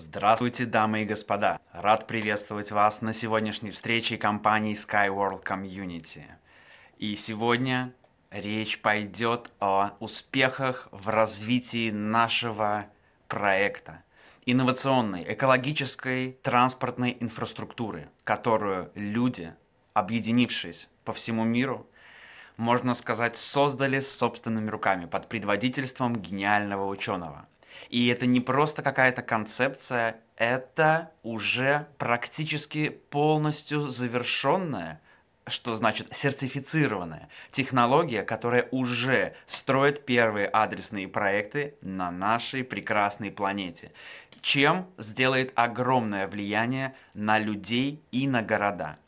Здравствуйте, дамы и господа! Рад приветствовать вас на сегодняшней встрече компании Skyworld Community. И сегодня речь пойдет о успехах в развитии нашего проекта инновационной, экологической, транспортной инфраструктуры, которую люди, объединившись по всему миру, можно сказать, создали собственными руками под предводительством гениального ученого – и это не просто какая-то концепция, это уже практически полностью завершенная, что значит сертифицированная технология, которая уже строит первые адресные проекты на нашей прекрасной планете, чем сделает огромное влияние на людей и на города.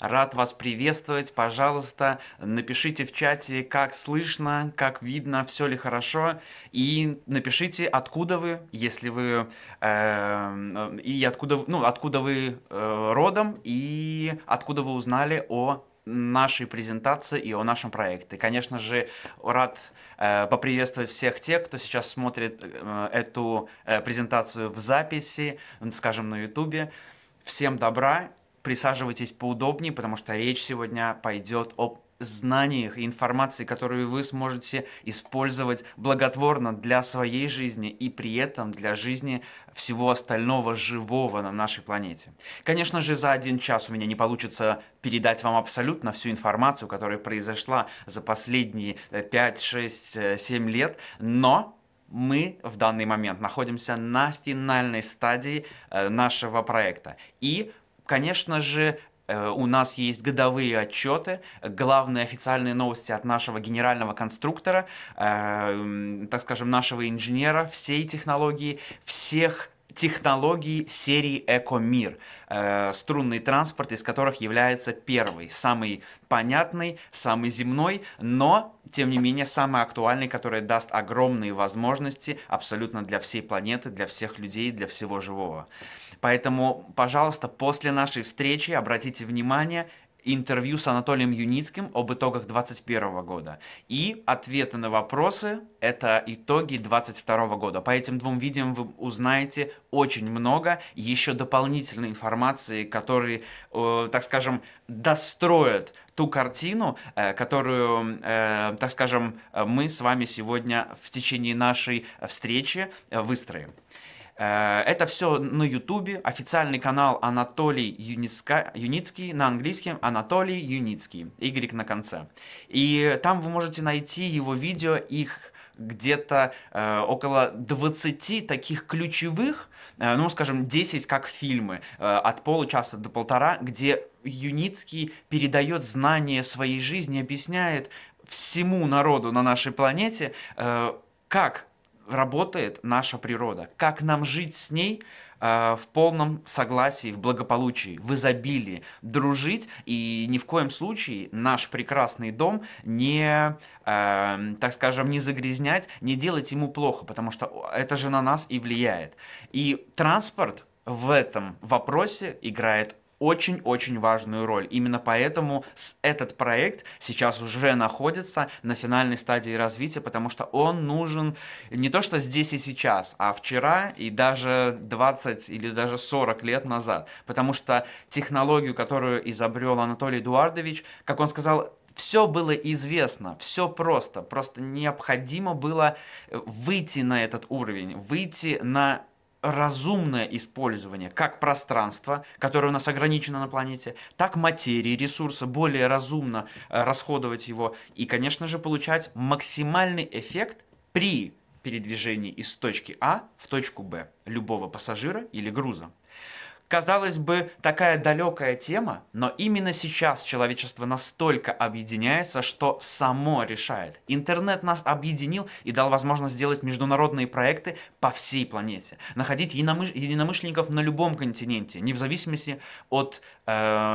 Рад вас приветствовать. Пожалуйста, напишите в чате, как слышно, как видно, все ли хорошо. И напишите, откуда вы, если вы... Э, и откуда, ну, откуда вы э, родом, и откуда вы узнали о нашей презентации и о нашем проекте. Конечно же, рад э, поприветствовать всех тех, кто сейчас смотрит э, эту э, презентацию в записи, скажем, на YouTube. Всем добра присаживайтесь поудобнее, потому что речь сегодня пойдет об знаниях и информации, которую вы сможете использовать благотворно для своей жизни и при этом для жизни всего остального живого на нашей планете. Конечно же, за один час у меня не получится передать вам абсолютно всю информацию, которая произошла за последние 5, 6, 7 лет, но мы в данный момент находимся на финальной стадии э, нашего проекта. И Конечно же, э, у нас есть годовые отчеты, главные официальные новости от нашего генерального конструктора, эм, так скажем, нашего инженера всей технологии, всех технологий серии «Экомир», э, струнный транспорт, из которых является первый, самый понятный, самый земной, но, тем не менее, самый актуальный, который даст огромные возможности абсолютно для всей планеты, для всех людей, для всего живого. Поэтому, пожалуйста, после нашей встречи обратите внимание, интервью с Анатолием Юницким об итогах 2021 года. И ответы на вопросы – это итоги 2022 года. По этим двум видео вы узнаете очень много еще дополнительной информации, которые, э, так скажем, достроят ту картину, э, которую, э, так скажем, мы с вами сегодня в течение нашей встречи выстроим. Э, это все на Ютубе, официальный канал Анатолий Юницка, Юницкий, на английском Анатолий Юницкий, Y на конце. И там вы можете найти его видео, их где-то э, около 20 таких ключевых, э, ну, скажем, 10 как фильмы, э, от получаса до полтора, где Юницкий передает знания своей жизни, объясняет всему народу на нашей планете, э, как работает наша природа, как нам жить с ней а, в полном согласии, в благополучии, в изобилии, дружить и ни в коем случае наш прекрасный дом не, э, так скажем, не загрязнять, не делать ему плохо, потому что это же на нас и влияет. И транспорт в этом вопросе играет очень-очень важную роль. Именно поэтому этот проект сейчас уже находится на финальной стадии развития, потому что он нужен не то что здесь и сейчас, а вчера и даже 20 или даже 40 лет назад. Потому что технологию, которую изобрел Анатолий Эдуардович, как он сказал, все было известно, все просто, просто необходимо было выйти на этот уровень, выйти на разумное использование как пространства, которое у нас ограничено на планете, так материи, ресурса, более разумно э, расходовать его и, конечно же, получать максимальный эффект при передвижении из точки А в точку Б любого пассажира или груза. Казалось бы, такая далекая тема, но именно сейчас человечество настолько объединяется, что само решает. Интернет нас объединил и дал возможность делать международные проекты по всей планете. Находить единомышленников на любом континенте, не в зависимости от э,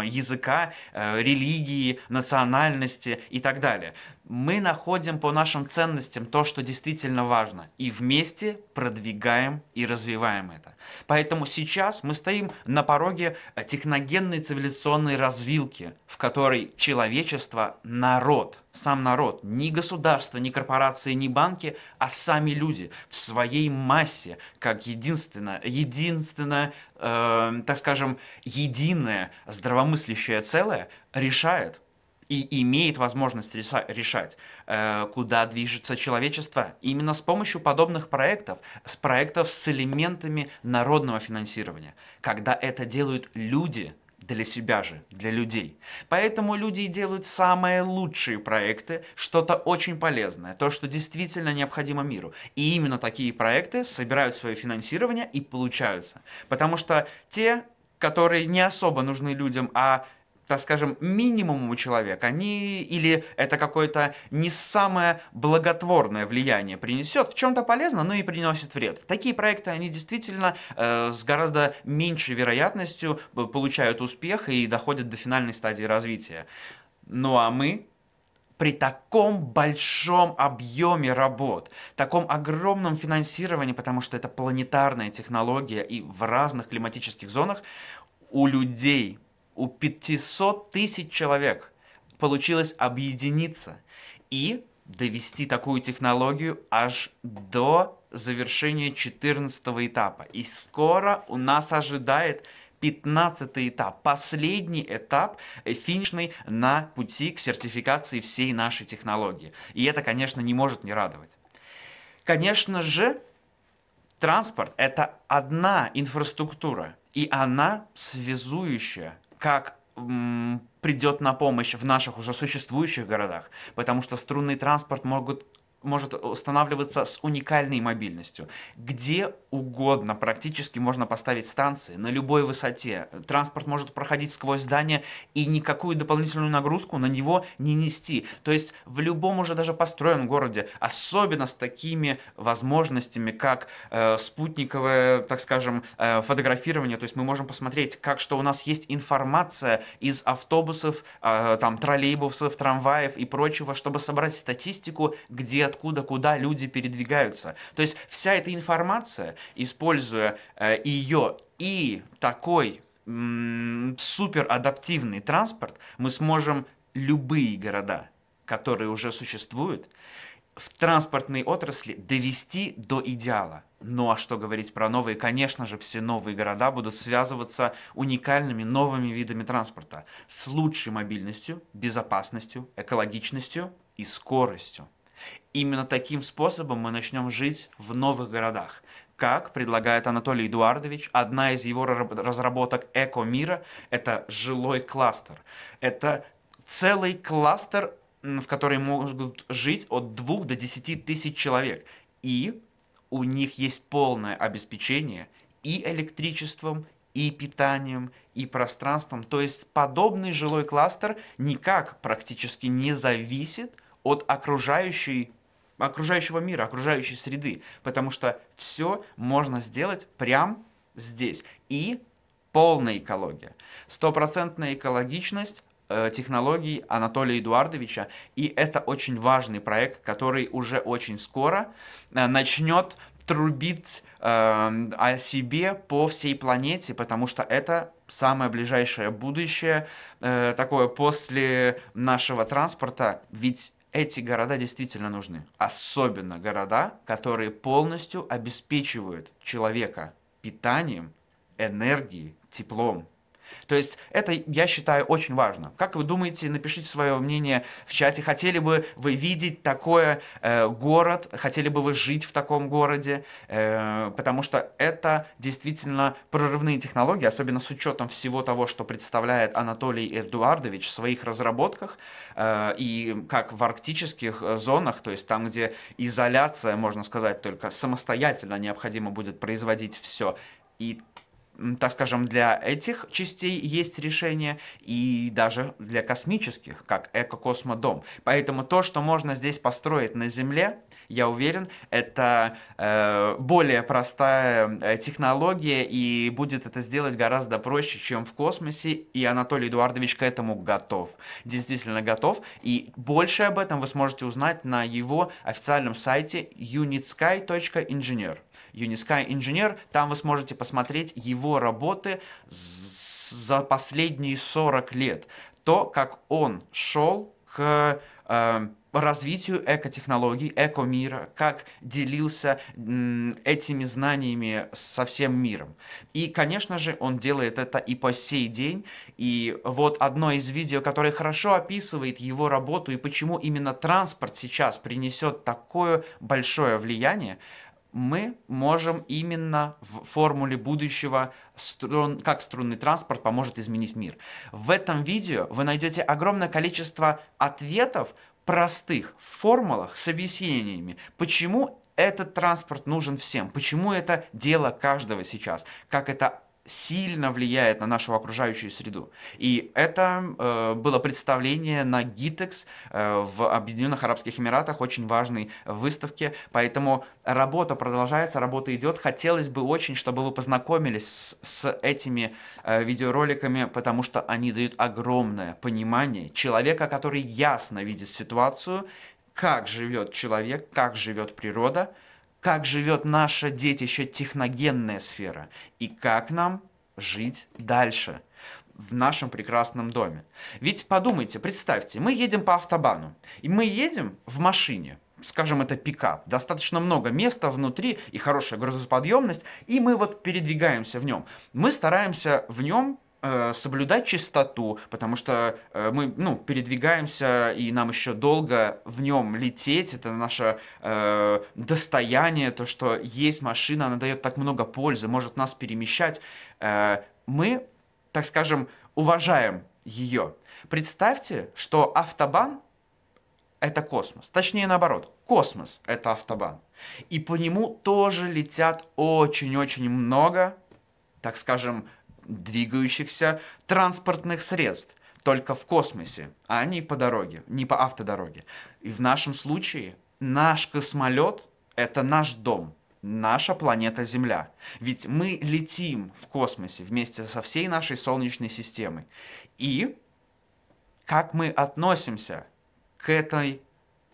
языка, э, религии, национальности и так далее мы находим по нашим ценностям то, что действительно важно, и вместе продвигаем и развиваем это. Поэтому сейчас мы стоим на пороге э, техногенной цивилизационной развилки, в которой человечество – народ, сам народ, ни государство, ни корпорации, ни банки, а сами люди в своей массе, как единственное, единственное э, так скажем, единое здравомыслящее целое решает, и имеет возможность решать, э, куда движется человечество, именно с помощью подобных проектов, с проектов с элементами народного финансирования, когда это делают люди, для себя же, для людей. Поэтому люди делают самые лучшие проекты, что-то очень полезное, то, что действительно необходимо миру. И именно такие проекты собирают свое финансирование и получаются. Потому что те, которые не особо нужны людям, а так скажем, минимуму человека, они или это какое-то не самое благотворное влияние принесет, в чем-то полезно, но и приносит вред. Такие проекты, они действительно э, с гораздо меньшей вероятностью получают успех и доходят до финальной стадии развития. Ну а мы при таком большом объеме работ, таком огромном финансировании, потому что это планетарная технология и в разных климатических зонах, у людей – у 500 тысяч человек получилось объединиться и довести такую технологию аж до завершения 14 этапа. И скоро у нас ожидает 15 этап, последний этап, финишный на пути к сертификации всей нашей технологии. И это, конечно, не может не радовать. Конечно же, транспорт – это одна инфраструктура, и она связующая как придет на помощь в наших уже существующих городах потому что струнный транспорт могут может устанавливаться с уникальной мобильностью. Где угодно практически можно поставить станции, на любой высоте. Транспорт может проходить сквозь здание и никакую дополнительную нагрузку на него не нести. То есть в любом уже даже построенном городе, особенно с такими возможностями, как э, спутниковое, так скажем, э, фотографирование, то есть мы можем посмотреть, как что у нас есть информация из автобусов, э, там троллейбусов, трамваев и прочего, чтобы собрать статистику, где откуда куда люди передвигаются. То есть вся эта информация, используя э, ее и такой супер адаптивный транспорт, мы сможем любые города, которые уже существуют, в транспортной отрасли довести до идеала. Ну а что говорить про новые? Конечно же, все новые города будут связываться уникальными новыми видами транспорта с лучшей мобильностью, безопасностью, экологичностью и скоростью. Именно таким способом мы начнем жить в новых городах. Как предлагает Анатолий Эдуардович, одна из его разработок «Эко-мира» — это жилой кластер. Это целый кластер, в который могут жить от 2 до 10 тысяч человек. И у них есть полное обеспечение и электричеством, и питанием, и пространством. То есть подобный жилой кластер никак практически не зависит от окружающей окружающего мира, окружающей среды, потому что все можно сделать прямо здесь. И полная экология, стопроцентная экологичность э, технологий Анатолия Эдуардовича, и это очень важный проект, который уже очень скоро э, начнет трубить э, о себе по всей планете, потому что это самое ближайшее будущее, э, такое после нашего транспорта, ведь эти города действительно нужны. Особенно города, которые полностью обеспечивают человека питанием, энергией, теплом. То есть это, я считаю, очень важно. Как вы думаете, напишите свое мнение в чате. Хотели бы вы видеть такое э, город? Хотели бы вы жить в таком городе? Э, потому что это действительно прорывные технологии, особенно с учетом всего того, что представляет Анатолий Эдуардович в своих разработках. Э, и как в арктических зонах, то есть там, где изоляция, можно сказать, только самостоятельно необходимо будет производить все, и так скажем, для этих частей есть решение, и даже для космических, как эко-космодом. Поэтому то, что можно здесь построить на Земле, я уверен, это э, более простая э, технология, и будет это сделать гораздо проще, чем в космосе, и Анатолий Эдуардович к этому готов, действительно готов, и больше об этом вы сможете узнать на его официальном сайте unitsky.engineer. Unisky инженер, Там вы сможете посмотреть его работы за последние 40 лет. То, как он шел к э, развитию экотехнологий, экомира, как делился этими знаниями со всем миром. И, конечно же, он делает это и по сей день. И вот одно из видео, которое хорошо описывает его работу и почему именно транспорт сейчас принесет такое большое влияние, мы можем именно в формуле будущего, струн, как струнный транспорт поможет изменить мир. В этом видео вы найдете огромное количество ответов простых в формулах с объяснениями, почему этот транспорт нужен всем, почему это дело каждого сейчас, как это сильно влияет на нашу окружающую среду. И это э, было представление на GITEX э, в Объединенных Арабских Эмиратах, очень важной выставке. Поэтому работа продолжается, работа идет. Хотелось бы очень, чтобы вы познакомились с, с этими э, видеороликами, потому что они дают огромное понимание человека, который ясно видит ситуацию, как живет человек, как живет природа – как живет наше детище техногенная сфера и как нам жить дальше в нашем прекрасном доме. Ведь подумайте, представьте, мы едем по автобану, и мы едем в машине, скажем, это пикап, достаточно много места внутри и хорошая грузоподъемность, и мы вот передвигаемся в нем. Мы стараемся в нем Э, соблюдать чистоту, потому что э, мы, ну, передвигаемся, и нам еще долго в нем лететь, это наше э, достояние, то, что есть машина, она дает так много пользы, может нас перемещать. Э, мы, так скажем, уважаем ее. Представьте, что автобан – это космос, точнее наоборот, космос – это автобан. И по нему тоже летят очень-очень много, так скажем, двигающихся транспортных средств только в космосе, а не по дороге, не по автодороге. И в нашем случае наш космолет – это наш дом, наша планета Земля. Ведь мы летим в космосе вместе со всей нашей Солнечной системой. И как мы относимся к этой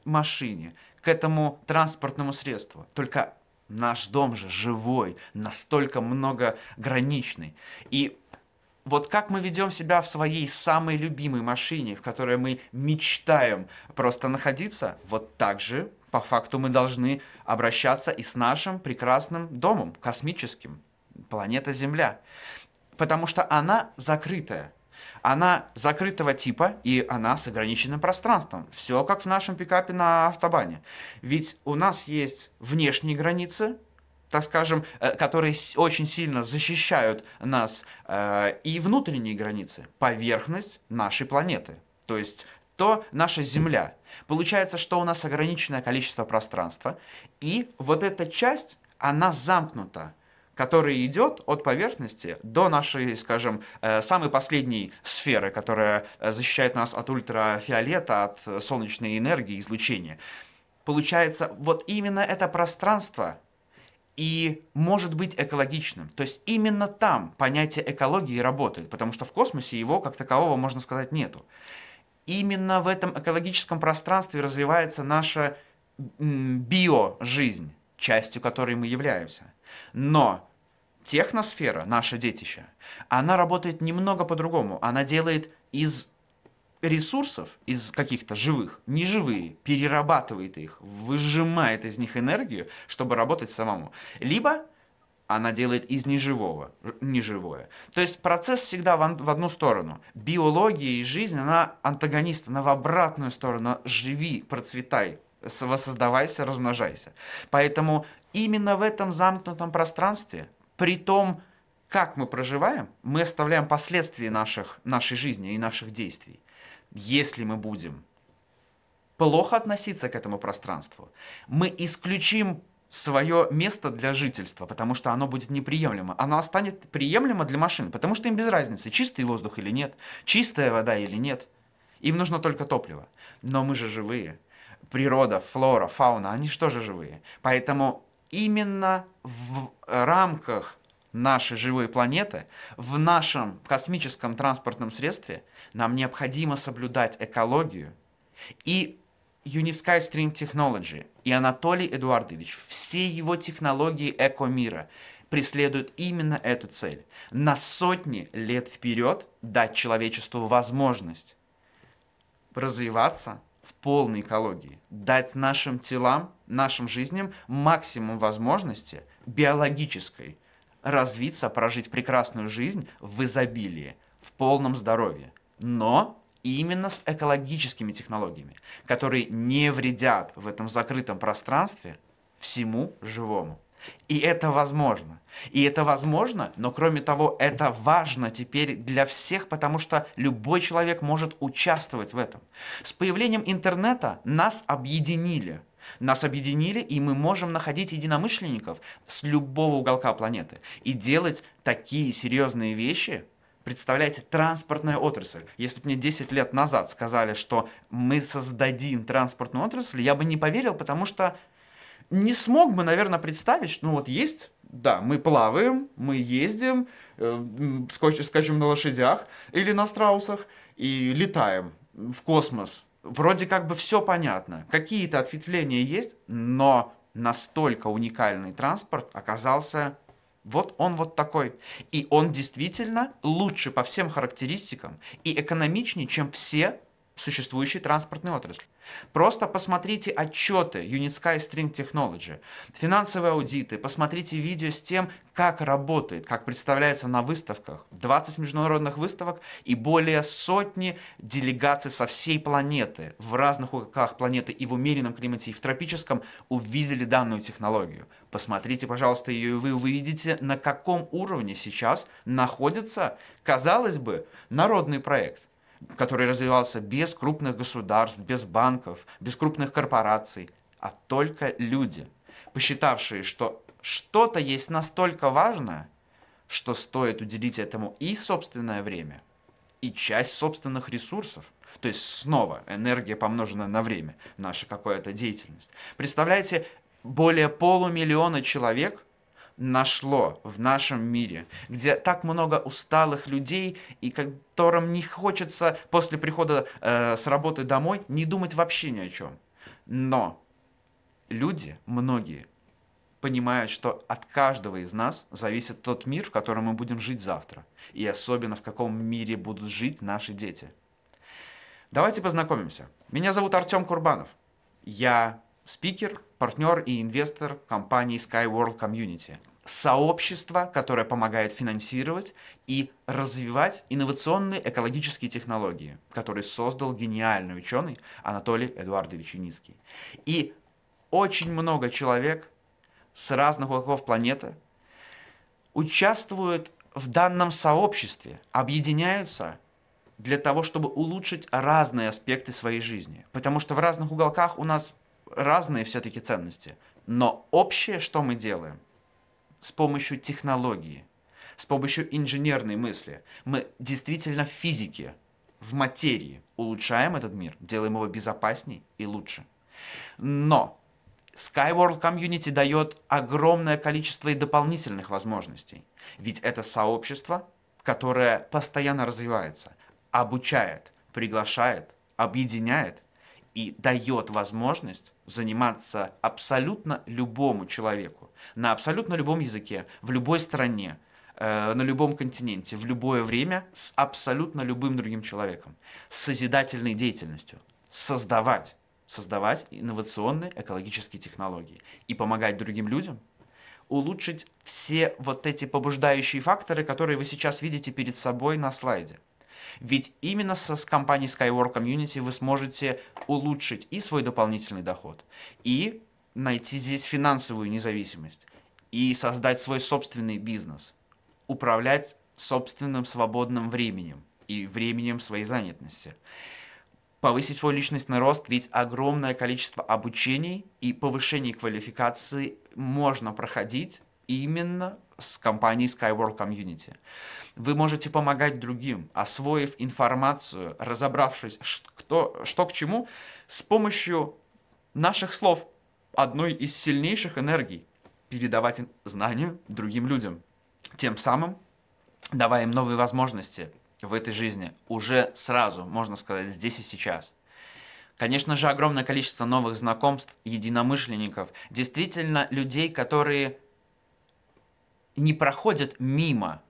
машине, к этому транспортному средству. Только Наш дом же живой, настолько многограничный. И вот как мы ведем себя в своей самой любимой машине, в которой мы мечтаем просто находиться, вот так же, по факту, мы должны обращаться и с нашим прекрасным домом, космическим, планета Земля. Потому что она закрытая, она закрытого типа, и она с ограниченным пространством. Все как в нашем пикапе на автобане. Ведь у нас есть внешние границы, так скажем, э, которые очень сильно защищают нас, э, и внутренние границы, поверхность нашей планеты. То есть то наша Земля. Получается, что у нас ограниченное количество пространства, и вот эта часть, она замкнута который идет от поверхности до нашей, скажем, э, самой последней сферы, которая э, защищает нас от ультрафиолета, от солнечной энергии, излучения. Получается, вот именно это пространство и может быть экологичным. То есть именно там понятие экологии работает, потому что в космосе его как такового, можно сказать, нету. Именно в этом экологическом пространстве развивается наша био-жизнь частью которой мы являемся. Но техносфера, наше детище, она работает немного по-другому. Она делает из ресурсов, из каких-то живых, неживые, перерабатывает их, выжимает из них энергию, чтобы работать самому. Либо она делает из неживого, неживое. То есть процесс всегда в, одну сторону. Биология и жизнь, она антагонист, она в обратную сторону. Живи, процветай, воссоздавайся, размножайся. Поэтому именно в этом замкнутом пространстве, при том, как мы проживаем, мы оставляем последствия наших, нашей жизни и наших действий. Если мы будем плохо относиться к этому пространству, мы исключим свое место для жительства, потому что оно будет неприемлемо. Оно станет приемлемо для машин, потому что им без разницы, чистый воздух или нет, чистая вода или нет. Им нужно только топливо. Но мы же живые, природа, флора, фауна, они что же живые. Поэтому именно в рамках нашей живой планеты, в нашем космическом транспортном средстве нам необходимо соблюдать экологию. И Unisky Stream Technology и Анатолий Эдуардович, все его технологии эко-мира преследуют именно эту цель. На сотни лет вперед дать человечеству возможность развиваться – полной экологии, дать нашим телам, нашим жизням максимум возможности биологической развиться, прожить прекрасную жизнь в изобилии, в полном здоровье, но именно с экологическими технологиями, которые не вредят в этом закрытом пространстве всему живому. И это возможно. И это возможно, но кроме того, это важно теперь для всех, потому что любой человек может участвовать в этом. С появлением интернета нас объединили. Нас объединили, и мы можем находить единомышленников с любого уголка планеты и делать такие серьезные вещи, Представляете, транспортная отрасль. Если бы мне 10 лет назад сказали, что мы создадим транспортную отрасль, я бы не поверил, потому что не смог бы, наверное, представить, что ну вот есть, да, мы плаваем, мы ездим, э, скажем, на лошадях или на страусах, и летаем в космос. Вроде как бы все понятно, какие-то ответвления есть, но настолько уникальный транспорт оказался вот он вот такой. И он действительно лучше по всем характеристикам и экономичнее, чем все существующие транспортные отрасли. Просто посмотрите отчеты Unitsky String Technology, финансовые аудиты, посмотрите видео с тем, как работает, как представляется на выставках. 20 международных выставок и более сотни делегаций со всей планеты, в разных уголках планеты и в умеренном климате, и в тропическом, увидели данную технологию. Посмотрите, пожалуйста, ее, и вы увидите, на каком уровне сейчас находится, казалось бы, народный проект который развивался без крупных государств, без банков, без крупных корпораций, а только люди, посчитавшие, что что-то есть настолько важное, что стоит уделить этому и собственное время, и часть собственных ресурсов. То есть снова энергия, помноженная на время, наша какая-то деятельность. Представляете, более полумиллиона человек нашло в нашем мире, где так много усталых людей, и которым не хочется после прихода э, с работы домой не думать вообще ни о чем. Но люди, многие, понимают, что от каждого из нас зависит тот мир, в котором мы будем жить завтра, и особенно в каком мире будут жить наши дети. Давайте познакомимся. Меня зовут Артем Курбанов. Я спикер, партнер и инвестор компании Skyworld Community. Сообщество, которое помогает финансировать и развивать инновационные экологические технологии, которые создал гениальный ученый Анатолий Эдуардович Юницкий. И очень много человек с разных уголков планеты участвуют в данном сообществе, объединяются для того, чтобы улучшить разные аспекты своей жизни. Потому что в разных уголках у нас разные все-таки ценности. Но общее, что мы делаем? С помощью технологии, с помощью инженерной мысли. Мы действительно в физике, в материи улучшаем этот мир, делаем его безопасней и лучше. Но Skyworld Community дает огромное количество и дополнительных возможностей. Ведь это сообщество, которое постоянно развивается, обучает, приглашает, объединяет и дает возможность заниматься абсолютно любому человеку, на абсолютно любом языке, в любой стране, э, на любом континенте, в любое время с абсолютно любым другим человеком, с созидательной деятельностью, создавать, создавать инновационные экологические технологии и помогать другим людям улучшить все вот эти побуждающие факторы, которые вы сейчас видите перед собой на слайде. Ведь именно со, с компанией Skywork Community вы сможете улучшить и свой дополнительный доход, и найти здесь финансовую независимость, и создать свой собственный бизнес, управлять собственным свободным временем и временем своей занятости повысить свой личностный рост, ведь огромное количество обучений и повышений квалификации можно проходить именно с компанией Skyward Community. Вы можете помогать другим, освоив информацию, разобравшись, кто, что к чему, с помощью наших слов, одной из сильнейших энергий, передавать знания другим людям, тем самым давая им новые возможности в этой жизни уже сразу, можно сказать, здесь и сейчас. Конечно же, огромное количество новых знакомств, единомышленников, действительно людей, которые не проходят мимо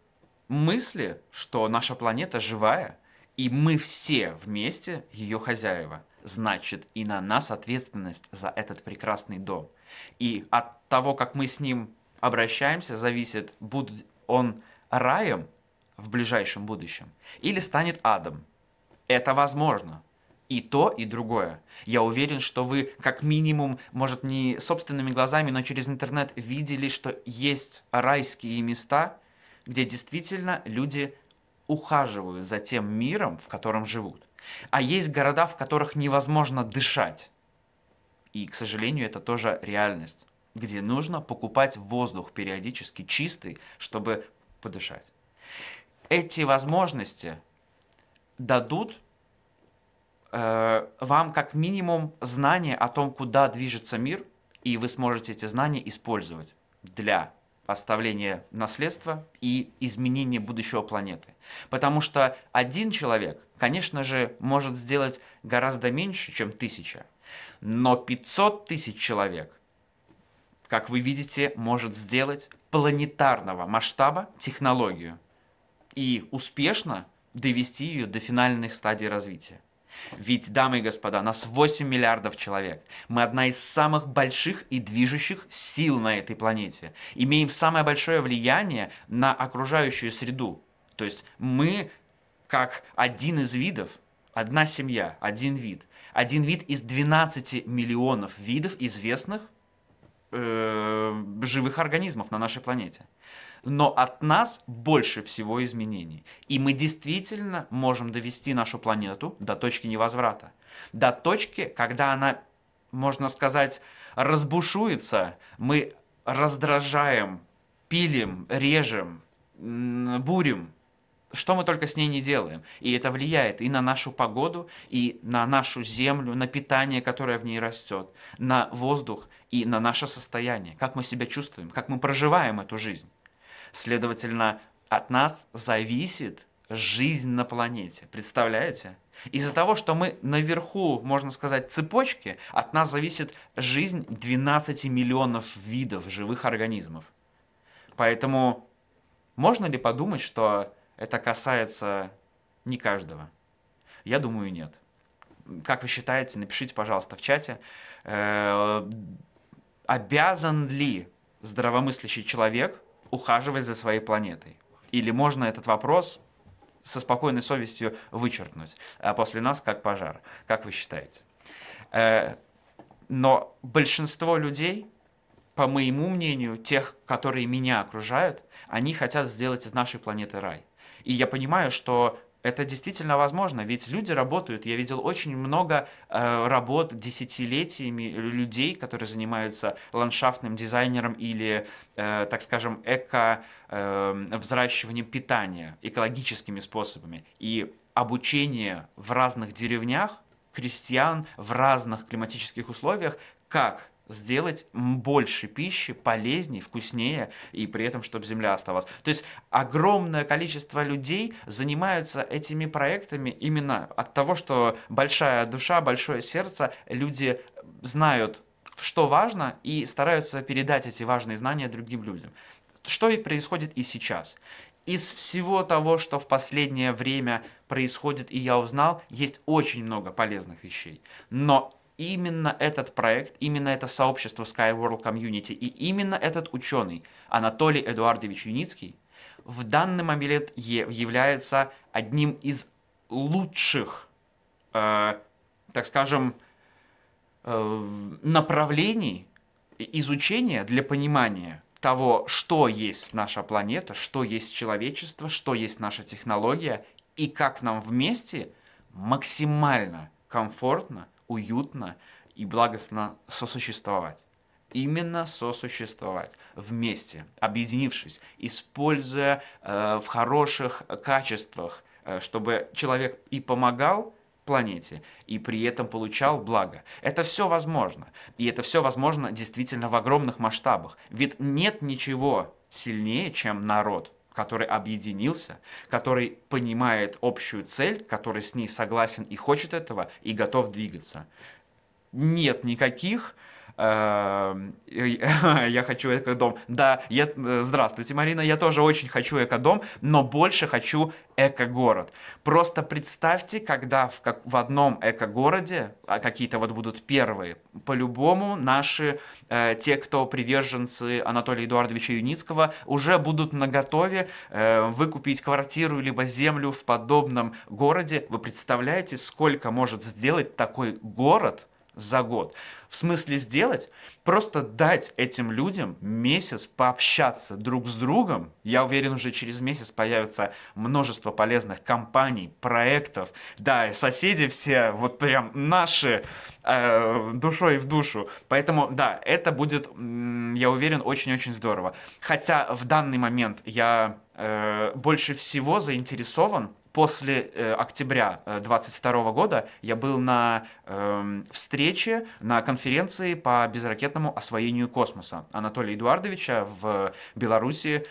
мысли, что наша планета живая, и мы все вместе ее хозяева. Значит, и на нас ответственность за этот прекрасный дом. И от того, как мы с ним обращаемся, зависит, будет он раем в ближайшем будущем или станет адом. Это возможно и то, и другое. Я уверен, что вы как минимум, может не собственными глазами, но через интернет видели, что есть райские места, где действительно люди ухаживают за тем миром, в котором живут. А есть города, в которых невозможно дышать. И, к сожалению, это тоже реальность, где нужно покупать воздух периодически чистый, чтобы подышать. Эти возможности дадут Э, вам как минимум знание о том, куда движется мир, и вы сможете эти знания использовать для оставления наследства и изменения будущего планеты. Потому что один человек, конечно же, может сделать гораздо меньше, чем тысяча. Но 500 тысяч человек, как вы видите, может сделать планетарного масштаба технологию и успешно довести ее до финальных стадий развития. Ведь, дамы и господа, нас 8 миллиардов человек. Мы одна из самых больших и движущих сил на этой планете. Имеем самое большое влияние на окружающую среду. То есть мы как один из видов, одна семья, один вид. Один вид из 12 миллионов видов известных э, живых организмов на нашей планете но от нас больше всего изменений. И мы действительно можем довести нашу планету до точки невозврата. До точки, когда она, можно сказать, разбушуется, мы раздражаем, пилим, режем, бурим. Что мы только с ней не делаем. И это влияет и на нашу погоду, и на нашу землю, на питание, которое в ней растет, на воздух и на наше состояние, как мы себя чувствуем, как мы проживаем эту жизнь. Следовательно, от нас зависит жизнь на планете. Представляете? Из-за того, что мы наверху, можно сказать, цепочки, от нас зависит жизнь 12 миллионов видов живых организмов. Поэтому можно ли подумать, что это касается не каждого? Я думаю, нет. Как вы считаете, напишите, пожалуйста, в чате, э, обязан ли здравомыслящий человек – ухаживать за своей планетой? Или можно этот вопрос со спокойной совестью вычеркнуть а после нас как пожар? Как вы считаете? Э, но большинство людей, по моему мнению, тех, которые меня окружают, они хотят сделать из нашей планеты рай. И я понимаю, что это действительно возможно, ведь люди работают. Я видел очень много э, работ десятилетиями людей, которые занимаются ландшафтным дизайнером или, э, так скажем, эко э, взращиванием питания экологическими способами и обучение в разных деревнях крестьян в разных климатических условиях, как сделать больше пищи, полезнее, вкуснее, и при этом, чтобы земля оставалась. То есть огромное количество людей занимаются этими проектами именно от того, что большая душа, большое сердце, люди знают, что важно, и стараются передать эти важные знания другим людям. Что и происходит и сейчас. Из всего того, что в последнее время происходит, и я узнал, есть очень много полезных вещей. Но именно этот проект, именно это сообщество Skyworld Community и именно этот ученый Анатолий Эдуардович Юницкий в данный момент является одним из лучших, э, так скажем, э, направлений изучения для понимания того, что есть наша планета, что есть человечество, что есть наша технология и как нам вместе максимально комфортно – уютно и благостно сосуществовать. Именно сосуществовать вместе, объединившись, используя э, в хороших качествах, э, чтобы человек и помогал планете и при этом получал благо. Это все возможно. И это все возможно действительно в огромных масштабах. Ведь нет ничего сильнее, чем народ – который объединился, который понимает общую цель, который с ней согласен и хочет этого, и готов двигаться. Нет никаких Эм, я хочу эко-дом. Да, я... Э, здравствуйте, Марина, я тоже очень хочу эко-дом, но больше хочу эко-город. Просто представьте, когда в, как, в одном эко-городе, а какие-то вот будут первые, по-любому наши, э, те, кто приверженцы Анатолия Эдуардовича Юницкого, уже будут наготове э, выкупить квартиру либо землю в подобном городе. Вы представляете, сколько может сделать такой город за год? В смысле сделать? Просто дать этим людям месяц пообщаться друг с другом. Я уверен, уже через месяц появится множество полезных компаний, проектов. Да, и соседи все вот прям наши э, душой в душу. Поэтому, да, это будет, я уверен, очень-очень здорово. Хотя в данный момент я э, больше всего заинтересован после э, октября 2022 э, года я был на э, встрече, на конференции по безракетному освоению космоса Анатолия Эдуардовича в Беларуси.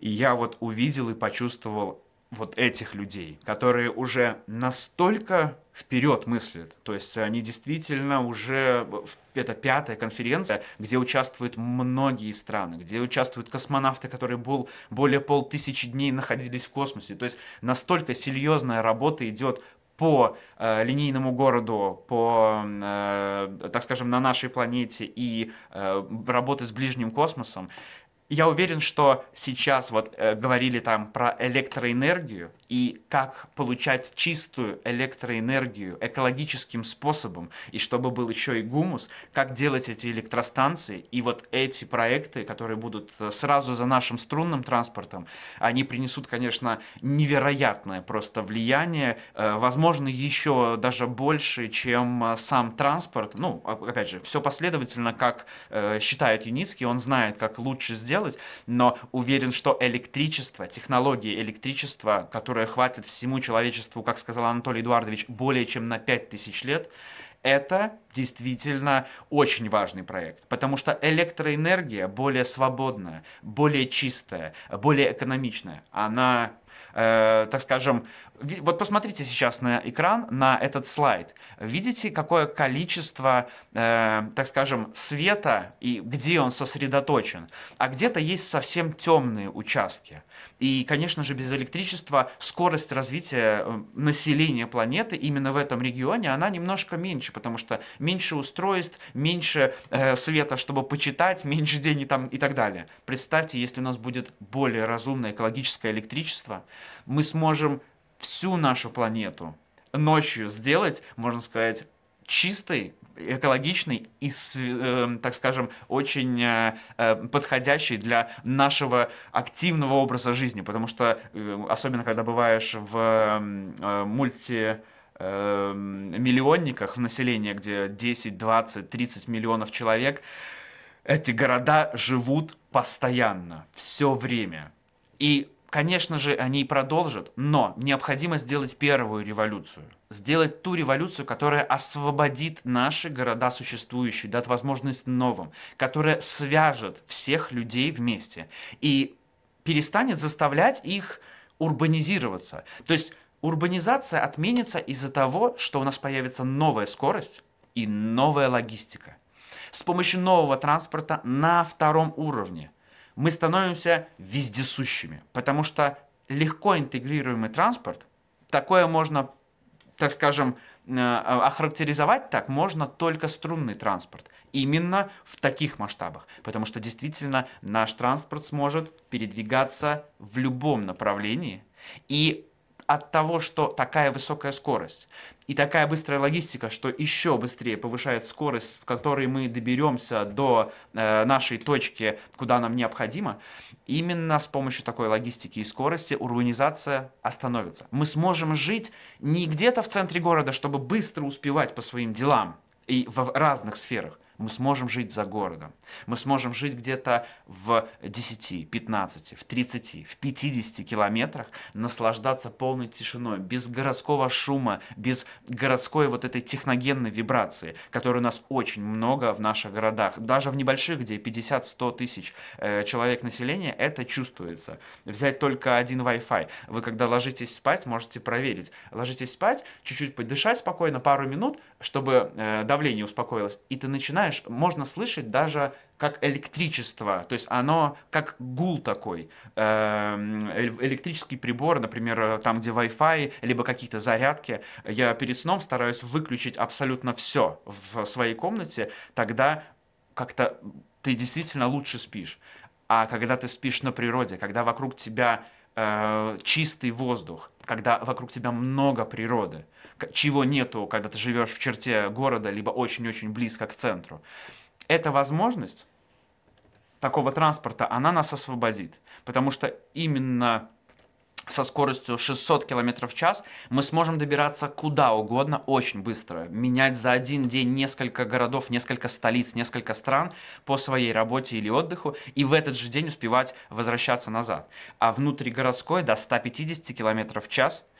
И я вот увидел и почувствовал вот этих людей, которые уже настолько вперед мыслят. То есть они действительно уже... Это пятая конференция, где участвуют многие страны, где участвуют космонавты, которые был, более полтысячи дней находились в космосе. То есть настолько серьезная работа идет по э, линейному городу, по, э, так скажем, на нашей планете и э, работы с ближним космосом, я уверен, что сейчас вот э, говорили там про электроэнергию и как получать чистую электроэнергию экологическим способом, и чтобы был еще и гумус, как делать эти электростанции. И вот эти проекты, которые будут э, сразу за нашим струнным транспортом, они принесут, конечно, невероятное просто влияние, э, возможно, еще даже больше, чем э, сам транспорт. Ну, а, опять же, все последовательно, как считает Юницкий, он знает, как лучше сделать делать, но уверен, что электричество, технологии электричества, которое хватит всему человечеству, как сказал Анатолий Эдуардович, более чем на 5000 лет, это действительно очень важный проект, потому что электроэнергия более свободная, более чистая, более экономичная. Она э, так скажем, вот посмотрите сейчас на экран, на этот слайд. Видите, какое количество, э, так скажем, света и где он сосредоточен. А где-то есть совсем темные участки. И, конечно же, без электричества скорость развития э, населения планеты именно в этом регионе, она немножко меньше, потому что меньше устройств, меньше э, света, чтобы почитать, меньше денег там и так далее. Представьте, если у нас будет более разумное экологическое электричество, мы сможем всю нашу планету ночью сделать, можно сказать, чистой, экологичной и, э, так скажем, очень э, э, подходящей для нашего активного образа жизни. Потому что, особенно когда бываешь в мульти миллионниках в населении, где 10, 20, 30 миллионов человек, эти города живут постоянно, все время. И Конечно же, они продолжат, но необходимо сделать первую революцию. Сделать ту революцию, которая освободит наши города существующие, дат возможность новым, которая свяжет всех людей вместе и перестанет заставлять их урбанизироваться. То есть урбанизация отменится из-за того, что у нас появится новая скорость и новая логистика. С помощью нового транспорта на втором уровне мы становимся вездесущими, потому что легко интегрируемый транспорт, такое можно, так скажем, э, а, охарактеризовать так можно только струнный транспорт. Именно в таких масштабах. Потому что действительно наш транспорт сможет передвигаться в любом направлении. И от того, что такая высокая скорость и такая быстрая логистика, что еще быстрее повышает скорость, в которой мы доберемся до э, нашей точки, куда нам необходимо, именно с помощью такой логистики и скорости урбанизация остановится. Мы сможем жить не где-то в центре города, чтобы быстро успевать по своим делам и в разных сферах, мы сможем жить за городом. Мы сможем жить где-то в 10, 15, в 30, в 50 километрах, наслаждаться полной тишиной, без городского шума, без городской вот этой техногенной вибрации, которой у нас очень много в наших городах. Даже в небольших, где 50-100 тысяч э, человек населения, это чувствуется. Взять только один Wi-Fi. Вы когда ложитесь спать, можете проверить. Ложитесь спать, чуть-чуть подышать спокойно, пару минут, чтобы э, давление успокоилось, и ты начинаешь знаешь, можно слышать даже как электричество, то есть оно как гул такой, эм, электрический прибор, например, э, там, где Wi-Fi, либо какие-то зарядки, я перед сном стараюсь выключить абсолютно все в своей комнате, тогда как-то ты действительно лучше спишь. А когда ты спишь на природе, когда вокруг тебя э, чистый воздух, когда вокруг тебя много природы, чего нету, когда ты живешь в черте города, либо очень-очень близко к центру. Эта возможность такого транспорта, она нас освободит, потому что именно со скоростью 600 км в час мы сможем добираться куда угодно очень быстро, менять за один день несколько городов, несколько столиц, несколько стран по своей работе или отдыху, и в этот же день успевать возвращаться назад. А внутригородской до 150 км в час –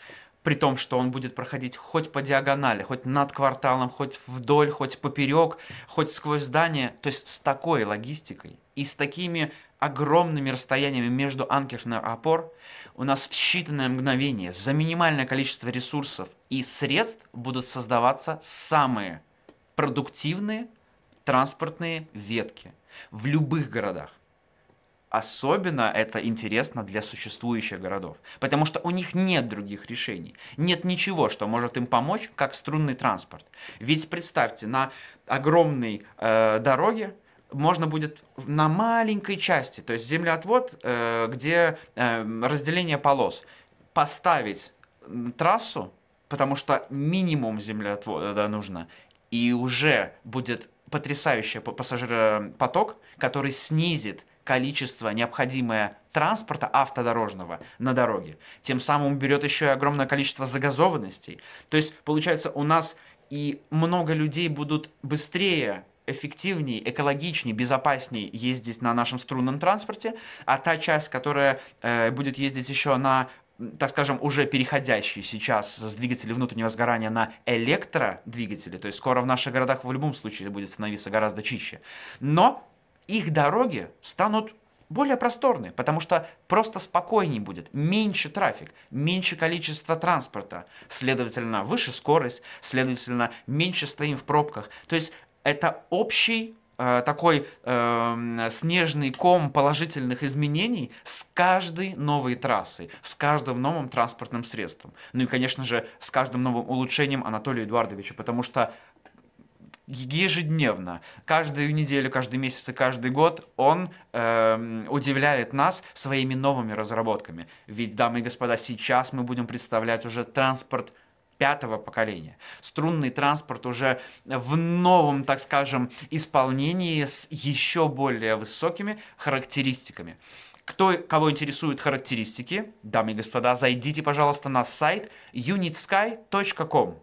при том, что он будет проходить хоть по диагонали, хоть над кварталом, хоть вдоль, хоть поперек, хоть сквозь здание, то есть с такой логистикой и с такими огромными расстояниями между анкерных опор, у нас в считанное мгновение за минимальное количество ресурсов и средств будут создаваться самые продуктивные транспортные ветки в любых городах. Особенно это интересно для существующих городов, потому что у них нет других решений, нет ничего, что может им помочь, как струнный транспорт. Ведь представьте, на огромной э, дороге можно будет на маленькой части, то есть землеотвод, э, где э, разделение полос, поставить трассу, потому что минимум землеотвода нужно, и уже будет потрясающий пассажиропоток, э, который снизит количество необходимое транспорта автодорожного на дороге. Тем самым берет еще и огромное количество загазованностей. То есть, получается, у нас и много людей будут быстрее эффективнее, экологичнее, безопаснее ездить на нашем струнном транспорте, а та часть, которая э, будет ездить еще на так скажем, уже переходящие сейчас с двигателей внутреннего сгорания на электродвигатели, то есть скоро в наших городах в любом случае будет становиться гораздо чище. Но их дороги станут более просторные, потому что просто спокойнее будет, меньше трафик, меньше количество транспорта, следовательно, выше скорость, следовательно, меньше стоим в пробках. То есть это общий э, такой э, снежный ком положительных изменений с каждой новой трассой, с каждым новым транспортным средством. Ну и, конечно же, с каждым новым улучшением Анатолия Эдуардовичу, потому что ежедневно, каждую неделю, каждый месяц и каждый год он э, удивляет нас своими новыми разработками. Ведь, дамы и господа, сейчас мы будем представлять уже транспорт пятого поколения. Струнный транспорт уже в новом, так скажем, исполнении с еще более высокими характеристиками. Кто, кого интересуют характеристики, дамы и господа, зайдите, пожалуйста, на сайт unitsky.com.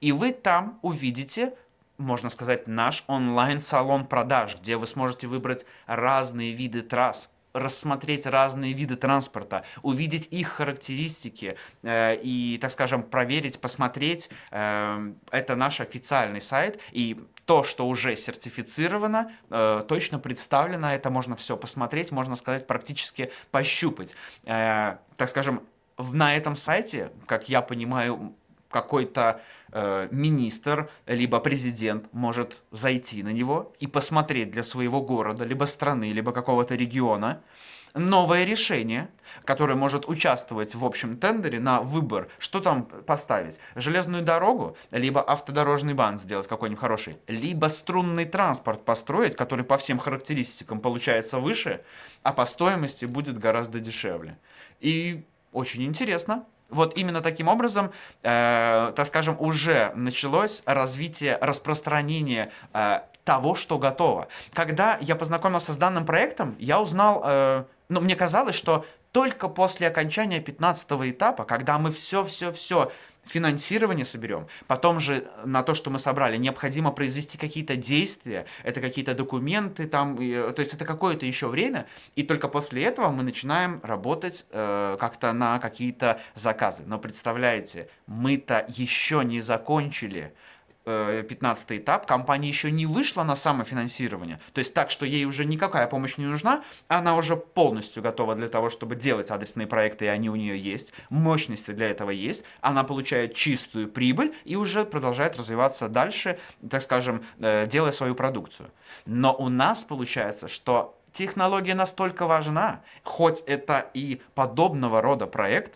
И вы там увидите можно сказать, наш онлайн-салон продаж, где вы сможете выбрать разные виды трасс, рассмотреть разные виды транспорта, увидеть их характеристики э, и, так скажем, проверить, посмотреть. Э, это наш официальный сайт, и то, что уже сертифицировано, э, точно представлено, это можно все посмотреть, можно сказать, практически пощупать. Э, так скажем, на этом сайте, как я понимаю, какой-то Э, министр, либо президент может зайти на него и посмотреть для своего города, либо страны, либо какого-то региона новое решение, которое может участвовать в общем тендере на выбор, что там поставить. Железную дорогу, либо автодорожный бан сделать какой-нибудь хороший, либо струнный транспорт построить, который по всем характеристикам получается выше, а по стоимости будет гораздо дешевле. И очень интересно. Вот именно таким образом, э, так скажем, уже началось развитие, распространение э, того, что готово. Когда я познакомился с данным проектом, я узнал, э, ну, мне казалось, что только после окончания 15 этапа, когда мы все-все-все финансирование соберем, потом же э, на то, что мы собрали, необходимо произвести какие-то действия, это какие-то документы, там, и, э, то есть это какое-то еще время, и только после этого мы начинаем работать э, как-то на какие-то заказы. Но представляете, мы-то еще не закончили. 15 э, этап, компания еще не вышла на самофинансирование. То есть так, что ей уже никакая помощь не нужна, она уже полностью готова для того, чтобы делать адресные проекты, и они у нее есть, мощности для этого есть, она получает чистую прибыль и уже продолжает развиваться дальше, так скажем, э, делая свою продукцию. Но у нас получается, что технология настолько важна, хоть это и подобного рода проект,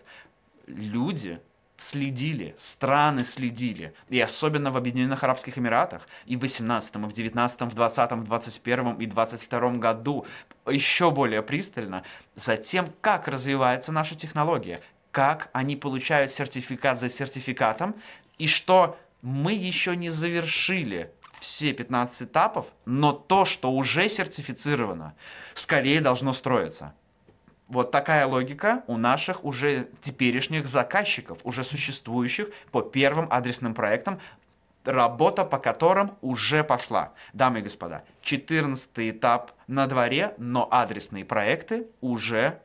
люди следили, страны следили, и особенно в Объединенных Арабских Эмиратах, и в 18, и в 19, в 20, в 21 и 22 году еще более пристально за тем, как развивается наша технология, как они получают сертификат за сертификатом, и что мы еще не завершили все 15 этапов, но то, что уже сертифицировано, скорее должно строиться. Вот такая логика у наших уже теперешних заказчиков, уже существующих по первым адресным проектам, работа по которым уже пошла. Дамы и господа, 14 этап на дворе, но адресные проекты уже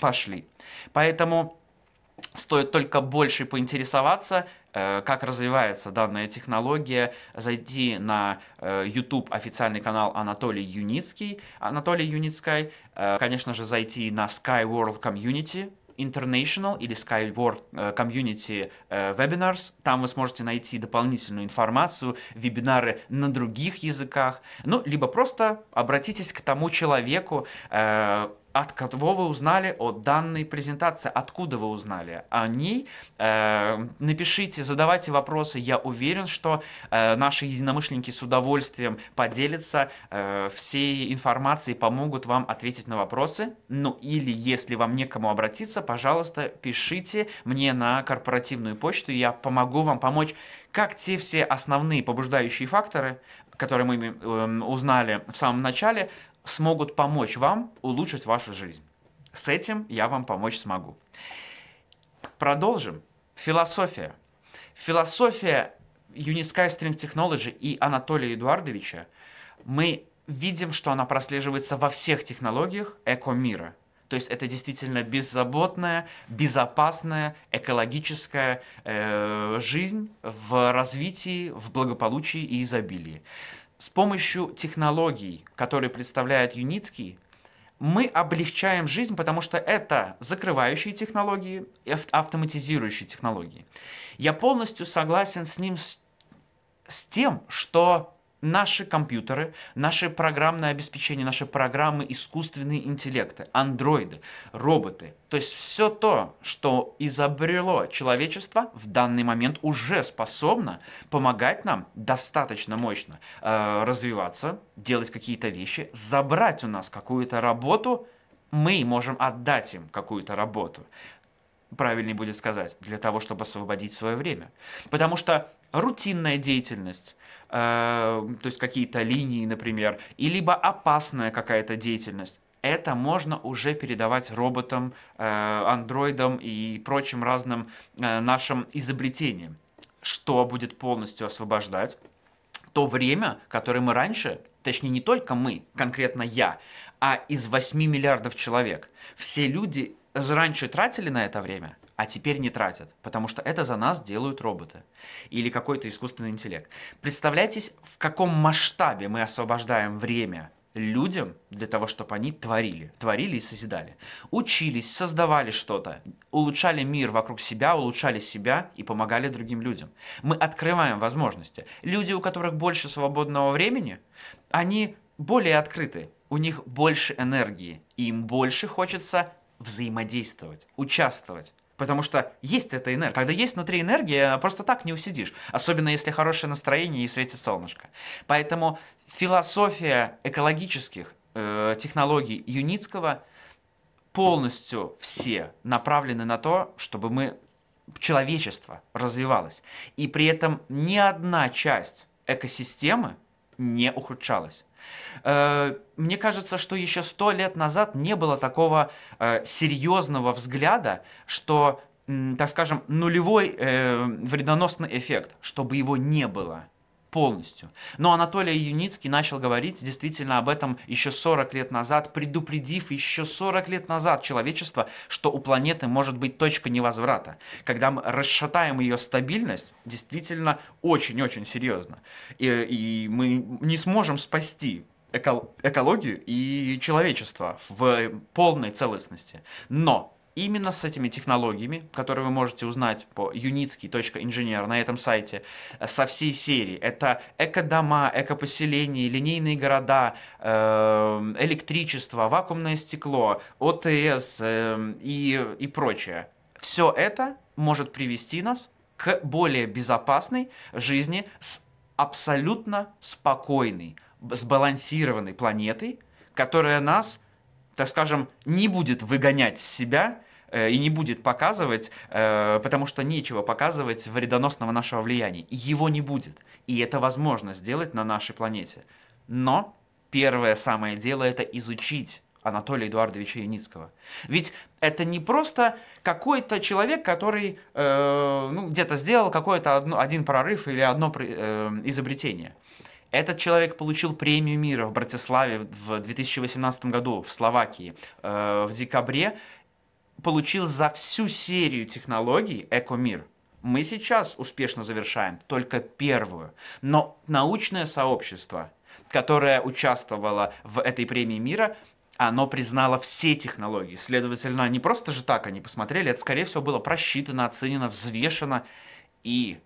пошли. Поэтому стоит только больше поинтересоваться, Э, как развивается данная технология, зайти на э, YouTube официальный канал Анатолий Юницкий, Анатолий Юницкай, э, конечно же, зайти на SkyWorld Community, International или SkyWorld Community Webinars. Там вы сможете найти дополнительную информацию, вебинары на других языках. Ну, либо просто обратитесь к тому человеку, от кого вы узнали о данной презентации, откуда вы узнали о ней. Э, напишите, задавайте вопросы. Я уверен, что э, наши единомышленники с удовольствием поделятся э, всей информацией, помогут вам ответить на вопросы. Ну или если вам некому обратиться, пожалуйста, пишите мне на корпоративную почту, я помогу вам помочь как те все основные побуждающие факторы, которые мы эм, узнали в самом начале, смогут помочь вам улучшить вашу жизнь. С этим я вам помочь смогу. Продолжим. Философия. Философия Unisky String Technology и Анатолия Эдуардовича, мы видим, что она прослеживается во всех технологиях эко-мира. То есть это действительно беззаботная, безопасная, экологическая э, жизнь в развитии, в благополучии и изобилии с помощью технологий, которые представляет Юницкий, мы облегчаем жизнь, потому что это закрывающие технологии и автоматизирующие технологии. Я полностью согласен с ним с, с тем, что наши компьютеры, наше программное обеспечение, наши программы, искусственные интеллекты, андроиды, роботы. То есть все то, что изобрело человечество, в данный момент уже способно помогать нам достаточно мощно э, развиваться, делать какие-то вещи, забрать у нас какую-то работу, мы можем отдать им какую-то работу. Правильнее будет сказать, для того, чтобы освободить свое время. Потому что рутинная деятельность, Э, то есть какие-то линии, например, и либо опасная какая-то деятельность, это можно уже передавать роботам, э, андроидам и прочим разным э, нашим изобретениям. Что будет полностью освобождать? То время, которое мы раньше, точнее не только мы, конкретно я, а из 8 миллиардов человек, все люди раньше тратили на это время, а теперь не тратят, потому что это за нас делают роботы или какой-то искусственный интеллект. Представляйтесь, в каком масштабе мы освобождаем время людям для того, чтобы они творили, творили и созидали, учились, создавали что-то, улучшали мир вокруг себя, улучшали себя и помогали другим людям. Мы открываем возможности. Люди, у которых больше свободного времени, они более открыты, у них больше энергии, и им больше хочется взаимодействовать, участвовать. Потому что есть эта энергия. Когда есть внутри энергия, просто так не усидишь. Особенно если хорошее настроение и светит солнышко. Поэтому философия экологических э, технологий Юницкого полностью все направлены на то, чтобы мы человечество развивалось. И при этом ни одна часть экосистемы не ухудшалась. Э, мне кажется, что еще сто лет назад не было такого э, серьезного взгляда, что, так скажем, нулевой э, вредоносный эффект, чтобы его не было полностью. Но Анатолий Юницкий начал говорить действительно об этом еще 40 лет назад, предупредив еще 40 лет назад человечество, что у планеты может быть точка невозврата. Когда мы расшатаем ее стабильность, действительно очень-очень серьезно. И, и мы не сможем спасти эко экологию и человечество в полной целостности. Но именно с этими технологиями, которые вы можете узнать по unitsky.инженер на этом сайте, э, со всей серии. Это эко дома, эко поселения, линейные города, эм, электричество, вакуумное стекло, ОТС эм, и, и прочее. Все это может привести нас к более безопасной жизни с абсолютно спокойной, сбалансированной планетой, которая нас так скажем, не будет выгонять себя э, и не будет показывать, э, потому что нечего показывать вредоносного нашего влияния. Его не будет. И это возможно сделать на нашей планете. Но первое самое дело – это изучить Анатолия Эдуардовича Яницкого. Ведь это не просто какой-то человек, который э, ну, где-то сделал какой-то один прорыв или одно э, изобретение – этот человек получил премию мира в Братиславе в 2018 году в Словакии э, в декабре. Получил за всю серию технологий «Экомир». Мы сейчас успешно завершаем только первую. Но научное сообщество, которое участвовало в этой премии мира, оно признало все технологии. Следовательно, не просто же так они посмотрели, это, скорее всего, было просчитано, оценено, взвешено и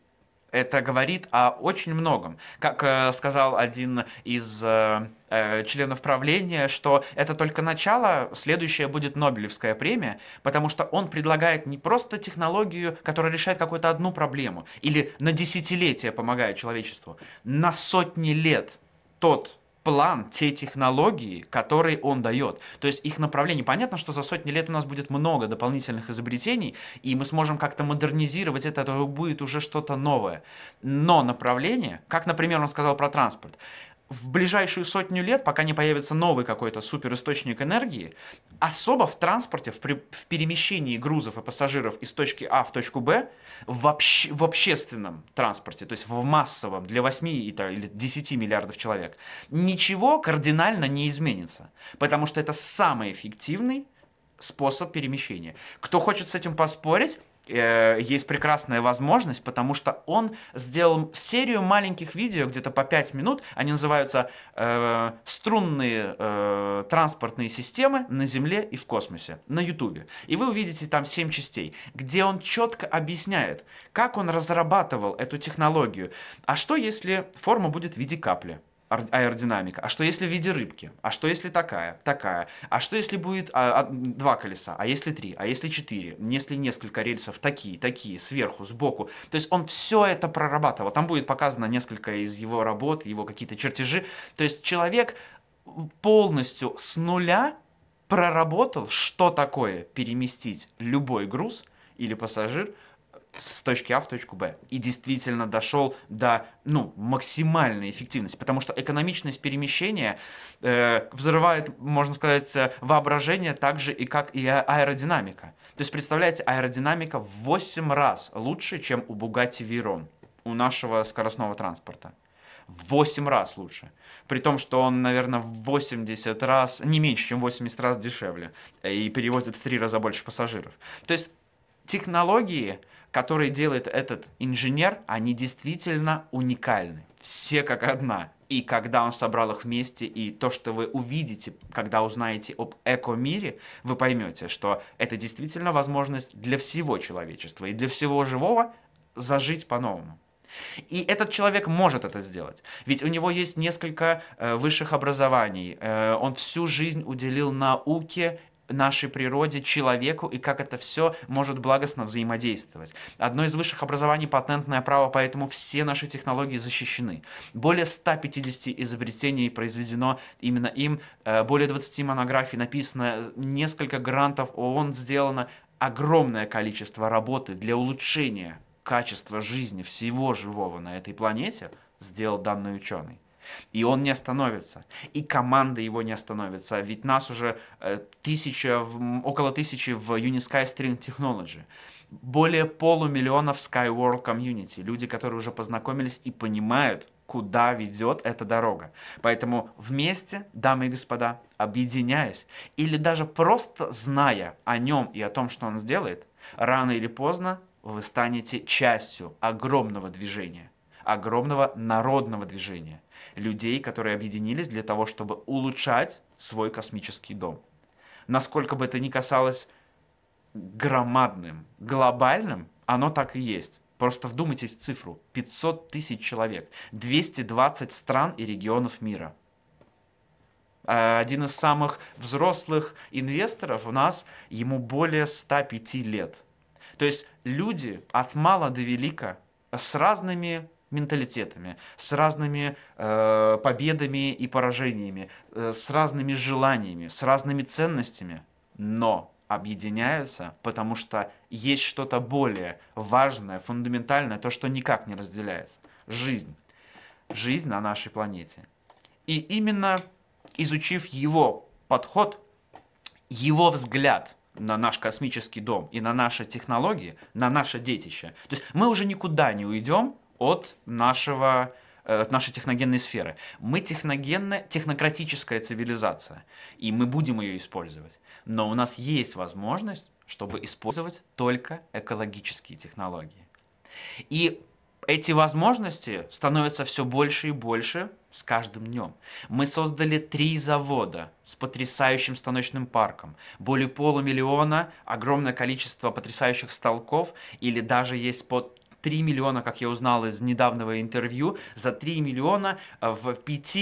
это говорит о очень многом. Как э, сказал один из э, э, членов правления, что это только начало, следующее будет Нобелевская премия, потому что он предлагает не просто технологию, которая решает какую-то одну проблему или на десятилетия помогает человечеству, на сотни лет тот план, те технологии, которые он дает. То есть их направление. Понятно, что за сотни лет у нас будет много дополнительных изобретений, и мы сможем как-то модернизировать это, это а будет уже что-то новое. Но направление, как, например, он сказал про транспорт, в ближайшую сотню лет, пока не появится новый какой-то суперисточник энергии, особо в транспорте, в, при, в перемещении грузов и пассажиров из точки А в точку Б, в, общ, в общественном транспорте, то есть в массовом, для 8 или 10 миллиардов человек, ничего кардинально не изменится, потому что это самый эффективный способ перемещения. Кто хочет с этим поспорить, э, есть прекрасная возможность, потому что он сделал серию маленьких видео, где-то по 5 минут, они называются э, «Струнные э, транспортные системы на Земле и в космосе» на Ютубе. И вы увидите там 7 частей, где он четко объясняет, как он разрабатывал эту технологию. А что, если форма будет в виде капли? аэродинамика. А что если в виде рыбки? А что если такая? Такая. А что если будет а, а, два колеса? А если три? А если четыре? Если несколько рельсов такие, такие, сверху, сбоку. То есть он все это прорабатывал. Там будет показано несколько из его работ, его какие-то чертежи. То есть человек полностью с нуля проработал, что такое переместить любой груз или пассажир – с точки А в точку Б. И действительно дошел до ну, максимальной эффективности, потому что экономичность перемещения э, взрывает, можно сказать, воображение так же и как и а, аэродинамика. То есть, представляете, аэродинамика в 8 раз лучше, чем у Bugatti Veyron, у нашего скоростного транспорта. В 8 раз лучше. При том, что он, наверное, в 80 раз, не меньше, чем 80 раз дешевле. Э, и перевозит в 3 раза больше пассажиров. То есть технологии которые делает этот инженер, они действительно уникальны. Все как одна. И когда он собрал их вместе, и то, что вы увидите, когда узнаете об эко-мире, вы поймете, что это действительно возможность для всего человечества и для всего живого зажить по-новому. И этот человек может это сделать. Ведь у него есть несколько э, высших образований. Э, он всю жизнь уделил науке нашей природе, человеку и как это все может благостно взаимодействовать. Одно из высших образований – патентное право, поэтому все наши технологии защищены. Более 150 изобретений произведено именно им, э, более 20 монографий написано, несколько грантов ООН сделано, огромное количество работы для улучшения качества жизни всего живого на этой планете сделал данный ученый. И он не остановится. И команда его не остановится. Ведь нас уже э, тысяча, около тысячи в Unisky String Technology. Более полумиллиона в Skyworld Community. Люди, которые уже познакомились и понимают, куда ведет эта дорога. Поэтому вместе, дамы и господа, объединяясь, или даже просто зная о нем и о том, что он сделает, рано или поздно вы станете частью огромного движения, огромного народного движения людей, которые объединились для того, чтобы улучшать свой космический дом. Насколько бы это ни касалось громадным, глобальным, оно так и есть. Просто вдумайтесь в цифру. 500 тысяч человек, 220 стран и регионов мира. А один из самых взрослых инвесторов у нас, ему более 105 лет. То есть люди от мала до велика с разными менталитетами, с разными э, победами и поражениями, э, с разными желаниями, с разными ценностями, но объединяются, потому что есть что-то более важное, фундаментальное, то, что никак не разделяется. Жизнь. Жизнь на нашей планете. И именно изучив его подход, его взгляд на наш космический дом и на наши технологии, на наше детище, то есть мы уже никуда не уйдем от нашего э, от нашей техногенной сферы. Мы техногенная, технократическая цивилизация, и мы будем ее использовать. Но у нас есть возможность, чтобы использовать только экологические технологии. И эти возможности становятся все больше и больше с каждым днем. Мы создали три завода с потрясающим станочным парком, более полумиллиона, огромное количество потрясающих столков, или даже есть под 3 миллиона, как я узнал из недавнего интервью, за 3 миллиона э, в 5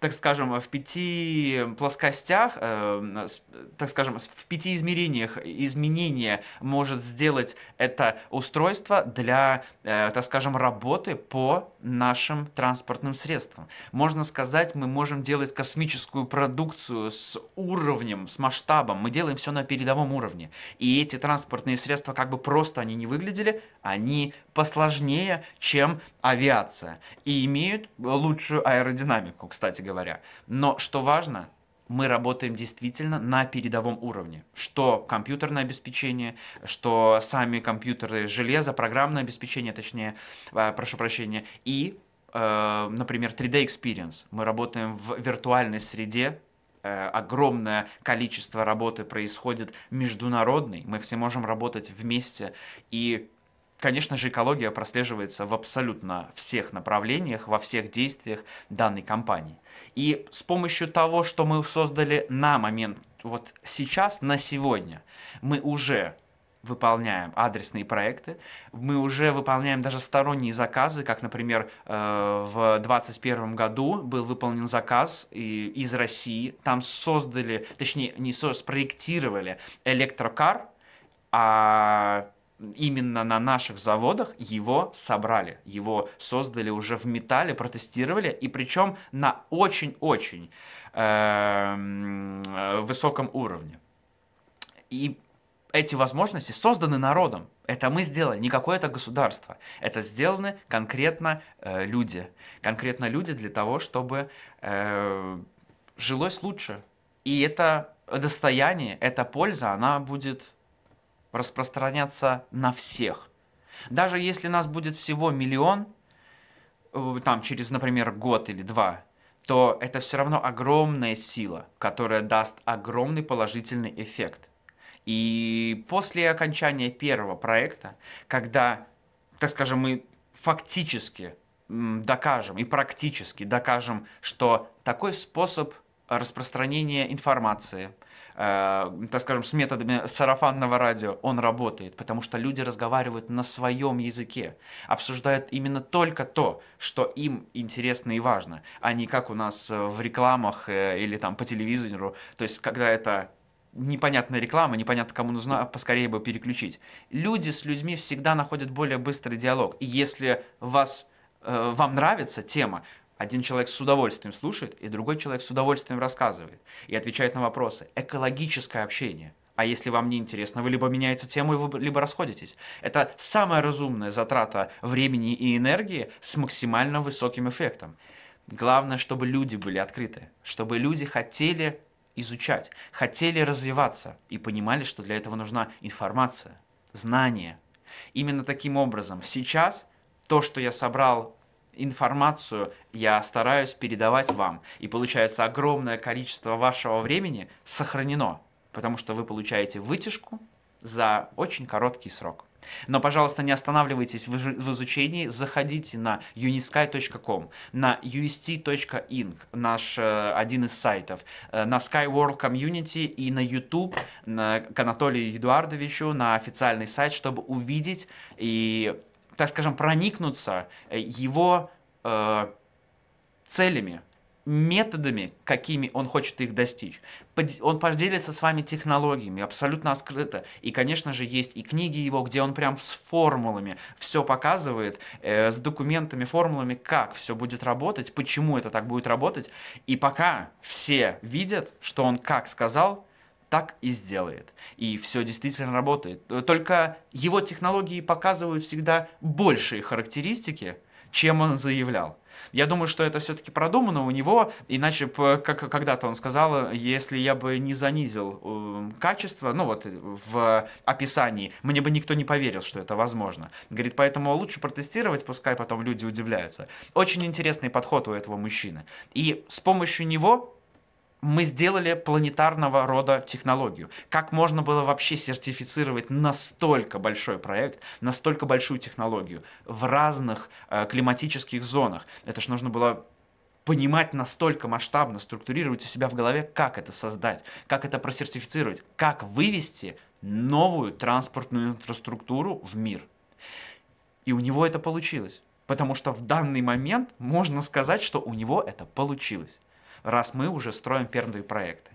так скажем, в пяти плоскостях, э, так скажем, в пяти измерениях изменения может сделать это устройство для, э, так скажем, работы по нашим транспортным средствам. Можно сказать, мы можем делать космическую продукцию с уровнем, с масштабом. Мы делаем все на передовом уровне. И эти транспортные средства, как бы просто они не выглядели, они посложнее, чем авиация. И имеют лучшую аэродинамику, кстати говоря говоря. Но что важно, мы работаем действительно на передовом уровне. Что компьютерное обеспечение, что сами компьютеры, железо, программное обеспечение, точнее, а, прошу прощения, и, э, например, 3D Experience. Мы работаем в виртуальной среде, э, огромное количество работы происходит международной, мы все можем работать вместе и Конечно же, экология прослеживается в абсолютно всех направлениях, во всех действиях данной компании. И с помощью того, что мы создали на момент, вот сейчас, на сегодня, мы уже выполняем адресные проекты, мы уже выполняем даже сторонние заказы, как, например, э, в 2021 году был выполнен заказ из России, там создали, точнее, не создали, спроектировали электрокар, а именно на наших заводах его собрали, его создали уже в металле, протестировали, и причем на очень-очень эм, высоком уровне. И эти возможности созданы народом. Это мы сделали, не какое-то государство. Это сделаны конкретно э, люди. Конкретно люди для того, чтобы э, жилось лучше. И это достояние, эта польза, она будет распространяться на всех. Даже если нас будет всего миллион, э, там через, например, год или два, то это все равно огромная сила, которая даст огромный положительный эффект. И после окончания первого проекта, когда, так скажем, мы фактически докажем и практически докажем, что такой способ распространения информации – Э, так скажем, с методами сарафанного радио, он работает, потому что люди разговаривают на своем языке, обсуждают именно только то, что им интересно и важно, а не как у нас э, в рекламах э, или там по телевизору, то есть когда это непонятная реклама, непонятно кому нужно, поскорее бы переключить. Люди с людьми всегда находят более быстрый диалог. И если вас, э, вам нравится тема, один человек с удовольствием слушает, и другой человек с удовольствием рассказывает и отвечает на вопросы. Экологическое общение. А если вам не интересно, вы либо меняете тему, либо расходитесь. Это самая разумная затрата времени и энергии с максимально высоким эффектом. Главное, чтобы люди были открыты, чтобы люди хотели изучать, хотели развиваться и понимали, что для этого нужна информация, знания. Именно таким образом сейчас то, что я собрал информацию я стараюсь передавать вам. И получается огромное количество вашего времени сохранено, потому что вы получаете вытяжку за очень короткий срок. Но, пожалуйста, не останавливайтесь в изучении, заходите на unisky.com, на ust.inc, наш э, один из сайтов, э, на Sky Community и на YouTube на, к Анатолию Эдуардовичу, на официальный сайт, чтобы увидеть и так скажем, проникнуться э, его э, целями, методами, какими он хочет их достичь. Он поделится с вами технологиями абсолютно открыто. И, конечно же, есть и книги его, где он прям с формулами все показывает, э, с документами, формулами, как все будет работать, почему это так будет работать. И пока все видят, что он как сказал, так и сделает. И все действительно работает. Э, только его технологии показывают всегда большие характеристики, чем он заявлял. Я думаю, что это все-таки продумано у него, иначе, э, как когда-то он сказал, э, если я бы не занизил эм, качество, ну вот в описании, мне бы никто не поверил, что это возможно. Говорит, поэтому лучше протестировать, пускай потом люди удивляются. Очень интересный подход у этого мужчины. И с помощью него мы сделали планетарного рода технологию. Как можно было вообще сертифицировать настолько большой проект, настолько большую технологию в разных э, климатических зонах? Это же нужно было понимать настолько масштабно, структурировать у себя в голове, как это создать, как это просертифицировать, как вывести новую транспортную инфраструктуру в мир. И у него это получилось. Потому что в данный момент можно сказать, что у него это получилось раз мы уже строим первые проекты.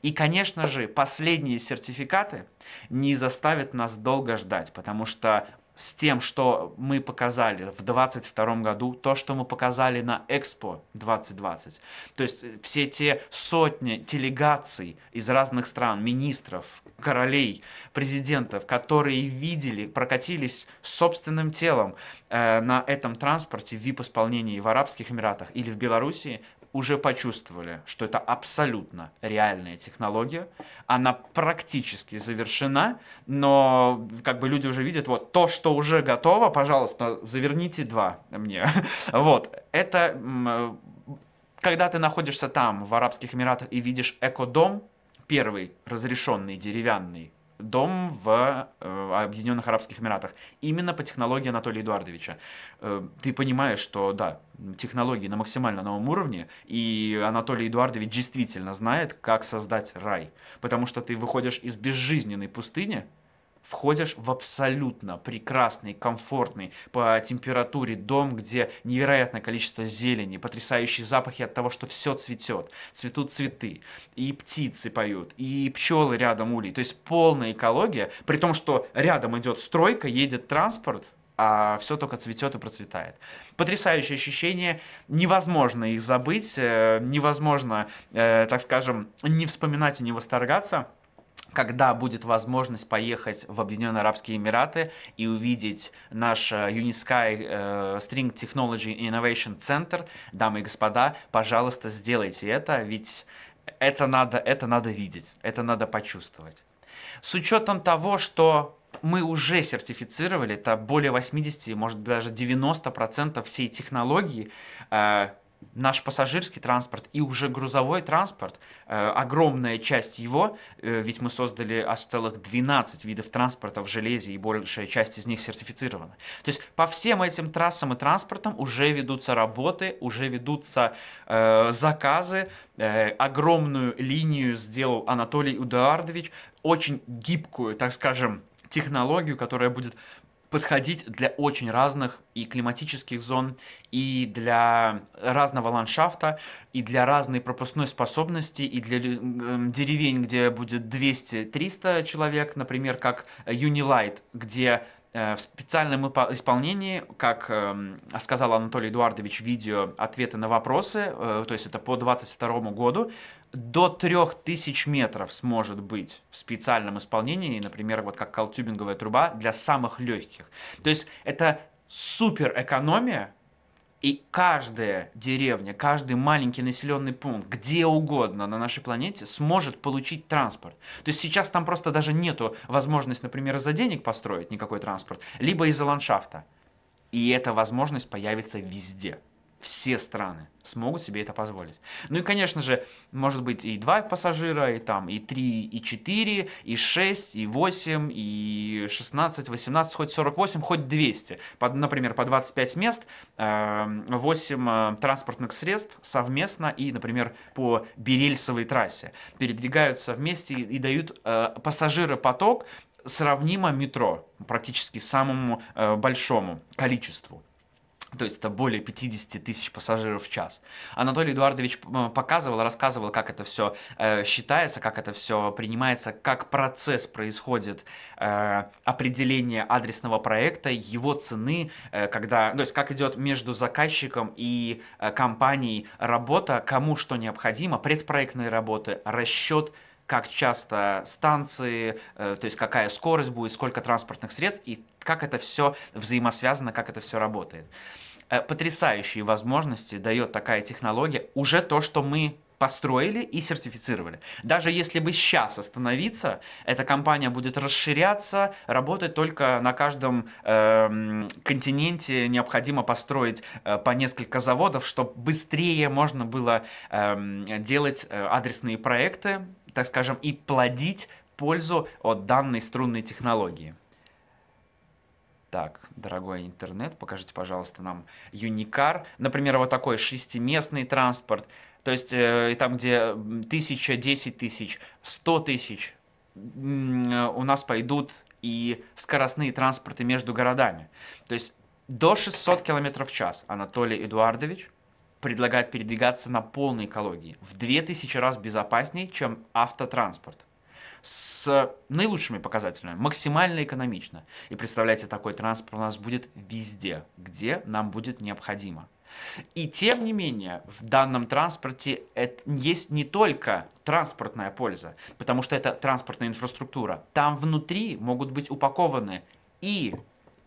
И, конечно же, последние сертификаты не заставят нас долго ждать, потому что с тем, что мы показали в 2022 году, то, что мы показали на Экспо 2020. То есть э, все те сотни делегаций из разных стран, министров, королей, президентов, которые видели, прокатились собственным телом э, на этом транспорте в VIP-исполнении в Арабских Эмиратах или в Белоруссии, уже почувствовали, что это абсолютно реальная технология. Она практически завершена, но как бы люди уже видят, вот то, что уже готово, пожалуйста, заверните два мне. Вот, это когда ты находишься там, в Арабских Эмиратах, и видишь экодом, первый разрешенный деревянный дом в э, Объединенных Арабских Эмиратах. Именно по технологии Анатолия Эдуардовича. Э, ты понимаешь, что да, технологии на максимально новом уровне, и Анатолий Эдуардович действительно знает, как создать рай. Потому что ты выходишь из безжизненной пустыни, входишь в абсолютно прекрасный, комфортный по температуре дом, где невероятное количество зелени, потрясающие запахи от того, что все цветет. Цветут цветы, и птицы поют, и пчелы рядом улей. То есть полная экология, при том, что рядом идет стройка, едет транспорт, а все только цветет и процветает. Потрясающее ощущение, невозможно их забыть, э, невозможно, э, так скажем, не вспоминать и не восторгаться когда будет возможность поехать в Объединенные Арабские Эмираты и увидеть наш Unisky э, э, String Technology Innovation Center, дамы и господа, пожалуйста, сделайте это, ведь это надо, это надо видеть, это надо почувствовать. С учетом того, что мы уже сертифицировали, это более 80, может даже 90% всей технологии, э, наш пассажирский транспорт и уже грузовой транспорт, э, огромная часть его, э, ведь мы создали аж целых 12 видов транспорта в железе, и большая часть из них сертифицирована. То есть по всем этим трассам и транспортам уже ведутся работы, уже ведутся э, заказы. огромную линию сделал Анатолий Эдуардович, очень гибкую, так скажем, технологию, которая будет подходить для очень разных и климатических зон, и для разного ландшафта, и для разной пропускной способности, и для э, деревень, где будет 200-300 человек, например, как Unilight, где э, в специальном исполнении, как эм, сказал Анатолий Эдуардович, видео ответы на вопросы, э, то есть это по 22 году, до 3000 метров сможет быть в специальном исполнении, например, вот как колтюбинговая труба для самых легких. То есть это супер экономия, и каждая деревня, каждый маленький населенный пункт, где угодно на нашей планете, сможет получить транспорт. То есть сейчас там просто даже нету возможности, например, из-за денег построить никакой транспорт, либо из-за ландшафта. И эта возможность появится везде все страны смогут себе это позволить. Ну и, конечно же, может быть и два пассажира, и там, и три, и четыре, и шесть, и восемь, и шестнадцать, восемнадцать, хоть сорок восемь, хоть двести. Под, например, по двадцать пять мест, эм, восемь э, транспортных средств совместно и, например, по Берельсовой трассе передвигаются вместе и дают э, пассажиропоток сравнимо метро, практически самому э, большому количеству то есть это более 50 тысяч пассажиров в час. Анатолий Эдуардович э, показывал, рассказывал, как это все э, считается, как это все принимается, как процесс происходит э, определение адресного проекта, его цены, э, когда, то есть как идет между заказчиком и э, компанией работа, кому что необходимо, предпроектные работы, расчет как часто станции, э, то есть какая скорость будет, сколько транспортных средств и как это все взаимосвязано, как это все работает. Э, потрясающие возможности дает такая технология, уже то, что мы построили и сертифицировали. Даже если бы сейчас остановиться, эта компания будет расширяться, работать только на каждом э, континенте необходимо построить э, по несколько заводов, чтобы быстрее можно было э, делать э, адресные проекты, так скажем, и плодить пользу от данной струнной технологии. Так, дорогой интернет, покажите, пожалуйста, нам Юникар. Например, вот такой шестиместный транспорт. То есть э, там, где тысяча, десять тысяч, сто тысяч, э, у нас пойдут и скоростные транспорты между городами. То есть до 600 км в час Анатолий Эдуардович предлагает передвигаться на полной экологии. В 2000 раз безопаснее, чем автотранспорт с наилучшими показателями, максимально экономично. И представляете, такой транспорт у нас будет везде, где нам будет необходимо. И тем не менее, в данном транспорте есть не только транспортная польза, потому что это транспортная инфраструктура. Там внутри могут быть упакованы и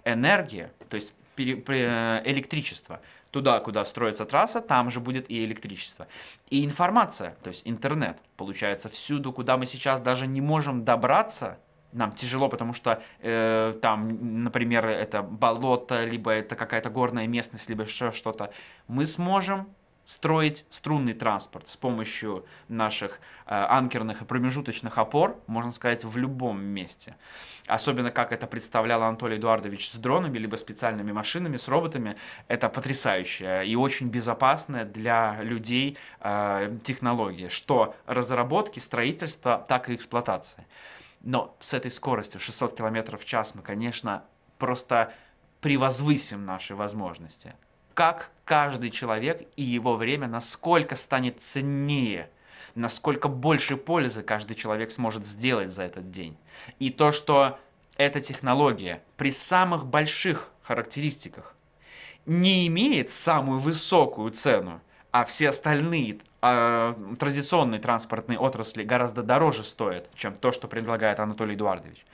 энергия, то есть э, электричество, Туда, куда строится трасса, там же будет и электричество. И информация, то есть интернет, получается, всюду, куда мы сейчас даже не можем добраться, нам тяжело, потому что э, там, например, это болото, либо это какая-то горная местность, либо еще что-то, мы сможем строить струнный транспорт с помощью наших э, анкерных и промежуточных опор, можно сказать, в любом месте. Особенно, как это представлял Анатолий Эдуардович с дронами, либо специальными машинами, с роботами, это потрясающая и очень безопасная для людей э, технология, что разработки, строительства, так и эксплуатации. Но с этой скоростью 600 км в час мы, конечно, просто превозвысим наши возможности как каждый человек и его время насколько станет ценнее, насколько больше пользы каждый человек сможет сделать за этот день. И то, что эта технология при самых больших характеристиках не имеет самую высокую цену, а все остальные а, традиционные транспортные отрасли гораздо дороже стоят, чем то, что предлагает Анатолий Эдуардович.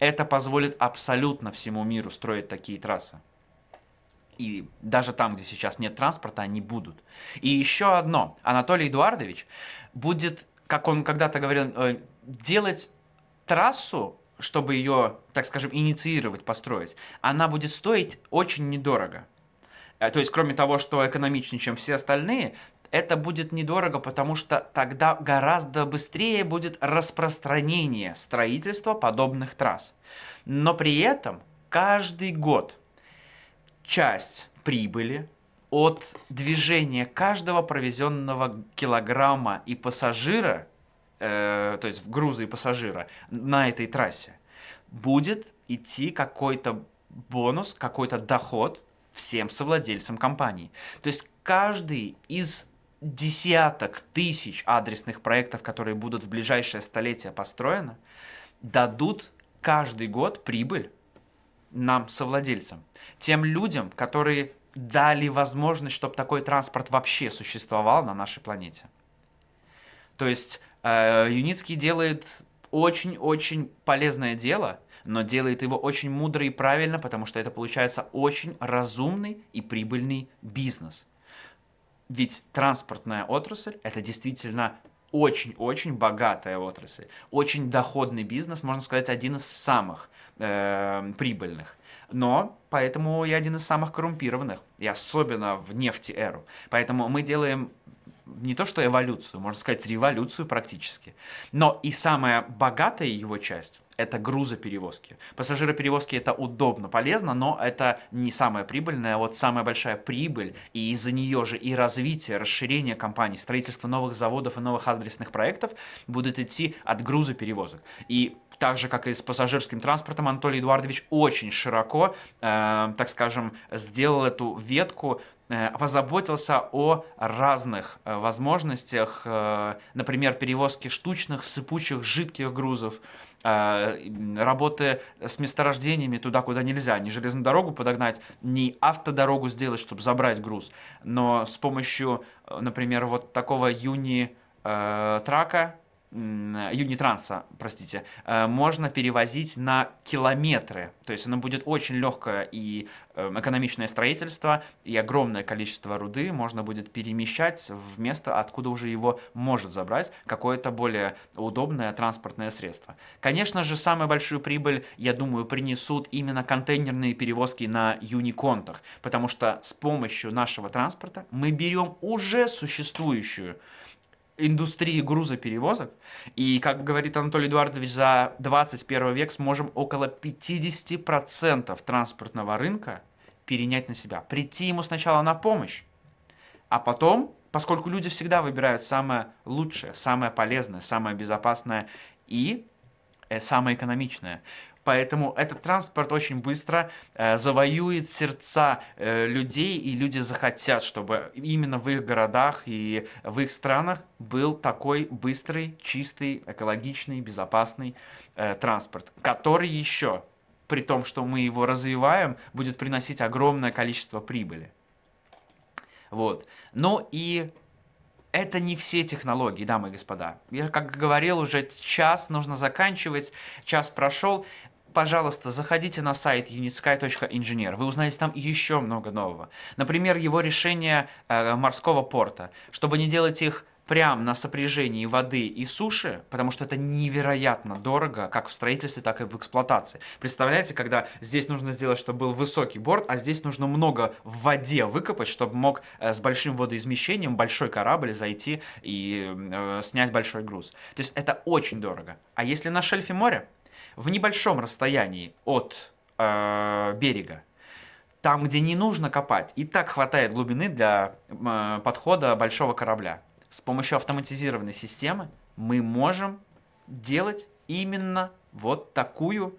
Это позволит абсолютно всему миру строить такие трассы и даже там, где сейчас нет транспорта, они будут. И еще одно. Анатолий Эдуардович будет, как он когда-то говорил, э, делать трассу, чтобы ее, так скажем, инициировать, построить. Она будет стоить очень недорого. Э, то есть, кроме того, что экономичнее, чем все остальные, это будет недорого, потому что тогда гораздо быстрее будет распространение строительства подобных трасс. Но при этом каждый год – часть прибыли от движения каждого провезенного килограмма и пассажира, э, то есть в грузы и пассажира на этой трассе, будет идти какой-то бонус, какой-то доход всем совладельцам компании. То есть каждый из десяток тысяч адресных проектов, которые будут в ближайшее столетие построены, дадут каждый год прибыль нам, совладельцам, тем людям, которые дали возможность, чтобы такой транспорт вообще существовал на нашей планете. То есть э, Юницкий делает очень-очень полезное дело, но делает его очень мудро и правильно, потому что это получается очень разумный и прибыльный бизнес. Ведь транспортная отрасль – это действительно очень-очень богатая отрасль, очень доходный бизнес, можно сказать, один из самых – э, прибыльных. Но поэтому я один из самых коррумпированных, и особенно в нефти-эру. Поэтому мы делаем не то что эволюцию, можно сказать революцию практически. Но и самая богатая его часть – это грузоперевозки. Пассажироперевозки – это удобно, полезно, но это не самая прибыльная, а вот самая большая прибыль, и из-за нее же и развитие, расширение компании, строительство новых заводов и новых адресных проектов будут идти от грузоперевозок. И так же, как и с пассажирским транспортом, Анатолий Эдуардович очень широко, э, так скажем, сделал эту ветку э, позаботился о разных э, возможностях, например, перевозки штучных, сыпучих, жидких грузов, работы с месторождениями туда, куда нельзя, ни железную дорогу подогнать, ни автодорогу сделать, чтобы забрать груз. Но с помощью, например, вот такого юни-трака, Э, Юнитранса, простите, э, можно перевозить на километры. То есть оно будет очень легкое и эм, экономичное строительство, и огромное количество руды можно будет перемещать в место, откуда уже его может забрать какое-то более удобное транспортное средство. Конечно же, самую большую прибыль, я думаю, принесут именно контейнерные перевозки на юниконтах, потому что с помощью нашего транспорта мы берем уже существующую индустрии грузоперевозок. И, как говорит Анатолий Эдуардович, за 21 век сможем около 50% транспортного рынка перенять на себя. Прийти ему сначала на помощь, а потом, поскольку люди всегда выбирают самое лучшее, самое полезное, самое безопасное и э, самое экономичное, Поэтому этот транспорт очень быстро э, завоюет сердца э, людей, и люди захотят, чтобы именно в их городах и в их странах был такой быстрый, чистый, экологичный, безопасный э, транспорт, который еще, при том, что мы его развиваем, будет приносить огромное количество прибыли. Вот. Но ну и это не все технологии, дамы и господа. Я, как говорил, уже час нужно заканчивать, час прошел пожалуйста, заходите на сайт unitsky.engineer, вы узнаете там еще много нового. Например, его решение э, морского порта, чтобы не делать их прям на сопряжении воды и суши, потому что это невероятно дорого, как в строительстве, так и в эксплуатации. Представляете, когда здесь нужно сделать, чтобы был высокий борт, а здесь нужно много в воде выкопать, чтобы мог э, с большим водоизмещением большой корабль зайти и э, снять большой груз. То есть это очень дорого. А если на шельфе моря, в небольшом расстоянии от э, берега, там, где не нужно копать, и так хватает глубины для э, подхода большого корабля. С помощью автоматизированной системы мы можем делать именно вот такую,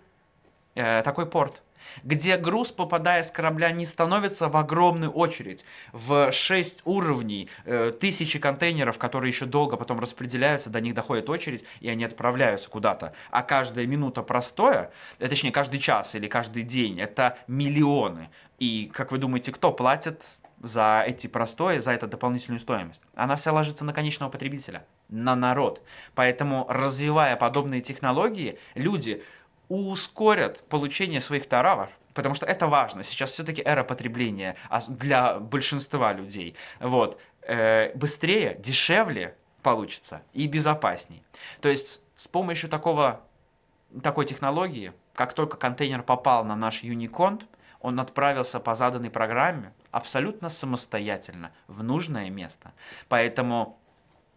э, такой порт где груз, попадая с корабля, не становится в огромную очередь, в 6 уровней, э, тысячи контейнеров, которые еще долго потом распределяются, до них доходит очередь, и они отправляются куда-то. А каждая минута простое, э, точнее, каждый час или каждый день, это миллионы. И, как вы думаете, кто платит за эти простои, за эту дополнительную стоимость. Она вся ложится на конечного потребителя, на народ. Поэтому, развивая подобные технологии, люди ускорят получение своих товаров, потому что это важно. Сейчас все-таки эра потребления а для большинства людей. Вот. Э, быстрее, дешевле получится и безопасней. То есть с помощью такого, такой технологии, как только контейнер попал на наш Unicont, он отправился по заданной программе абсолютно самостоятельно в нужное место. Поэтому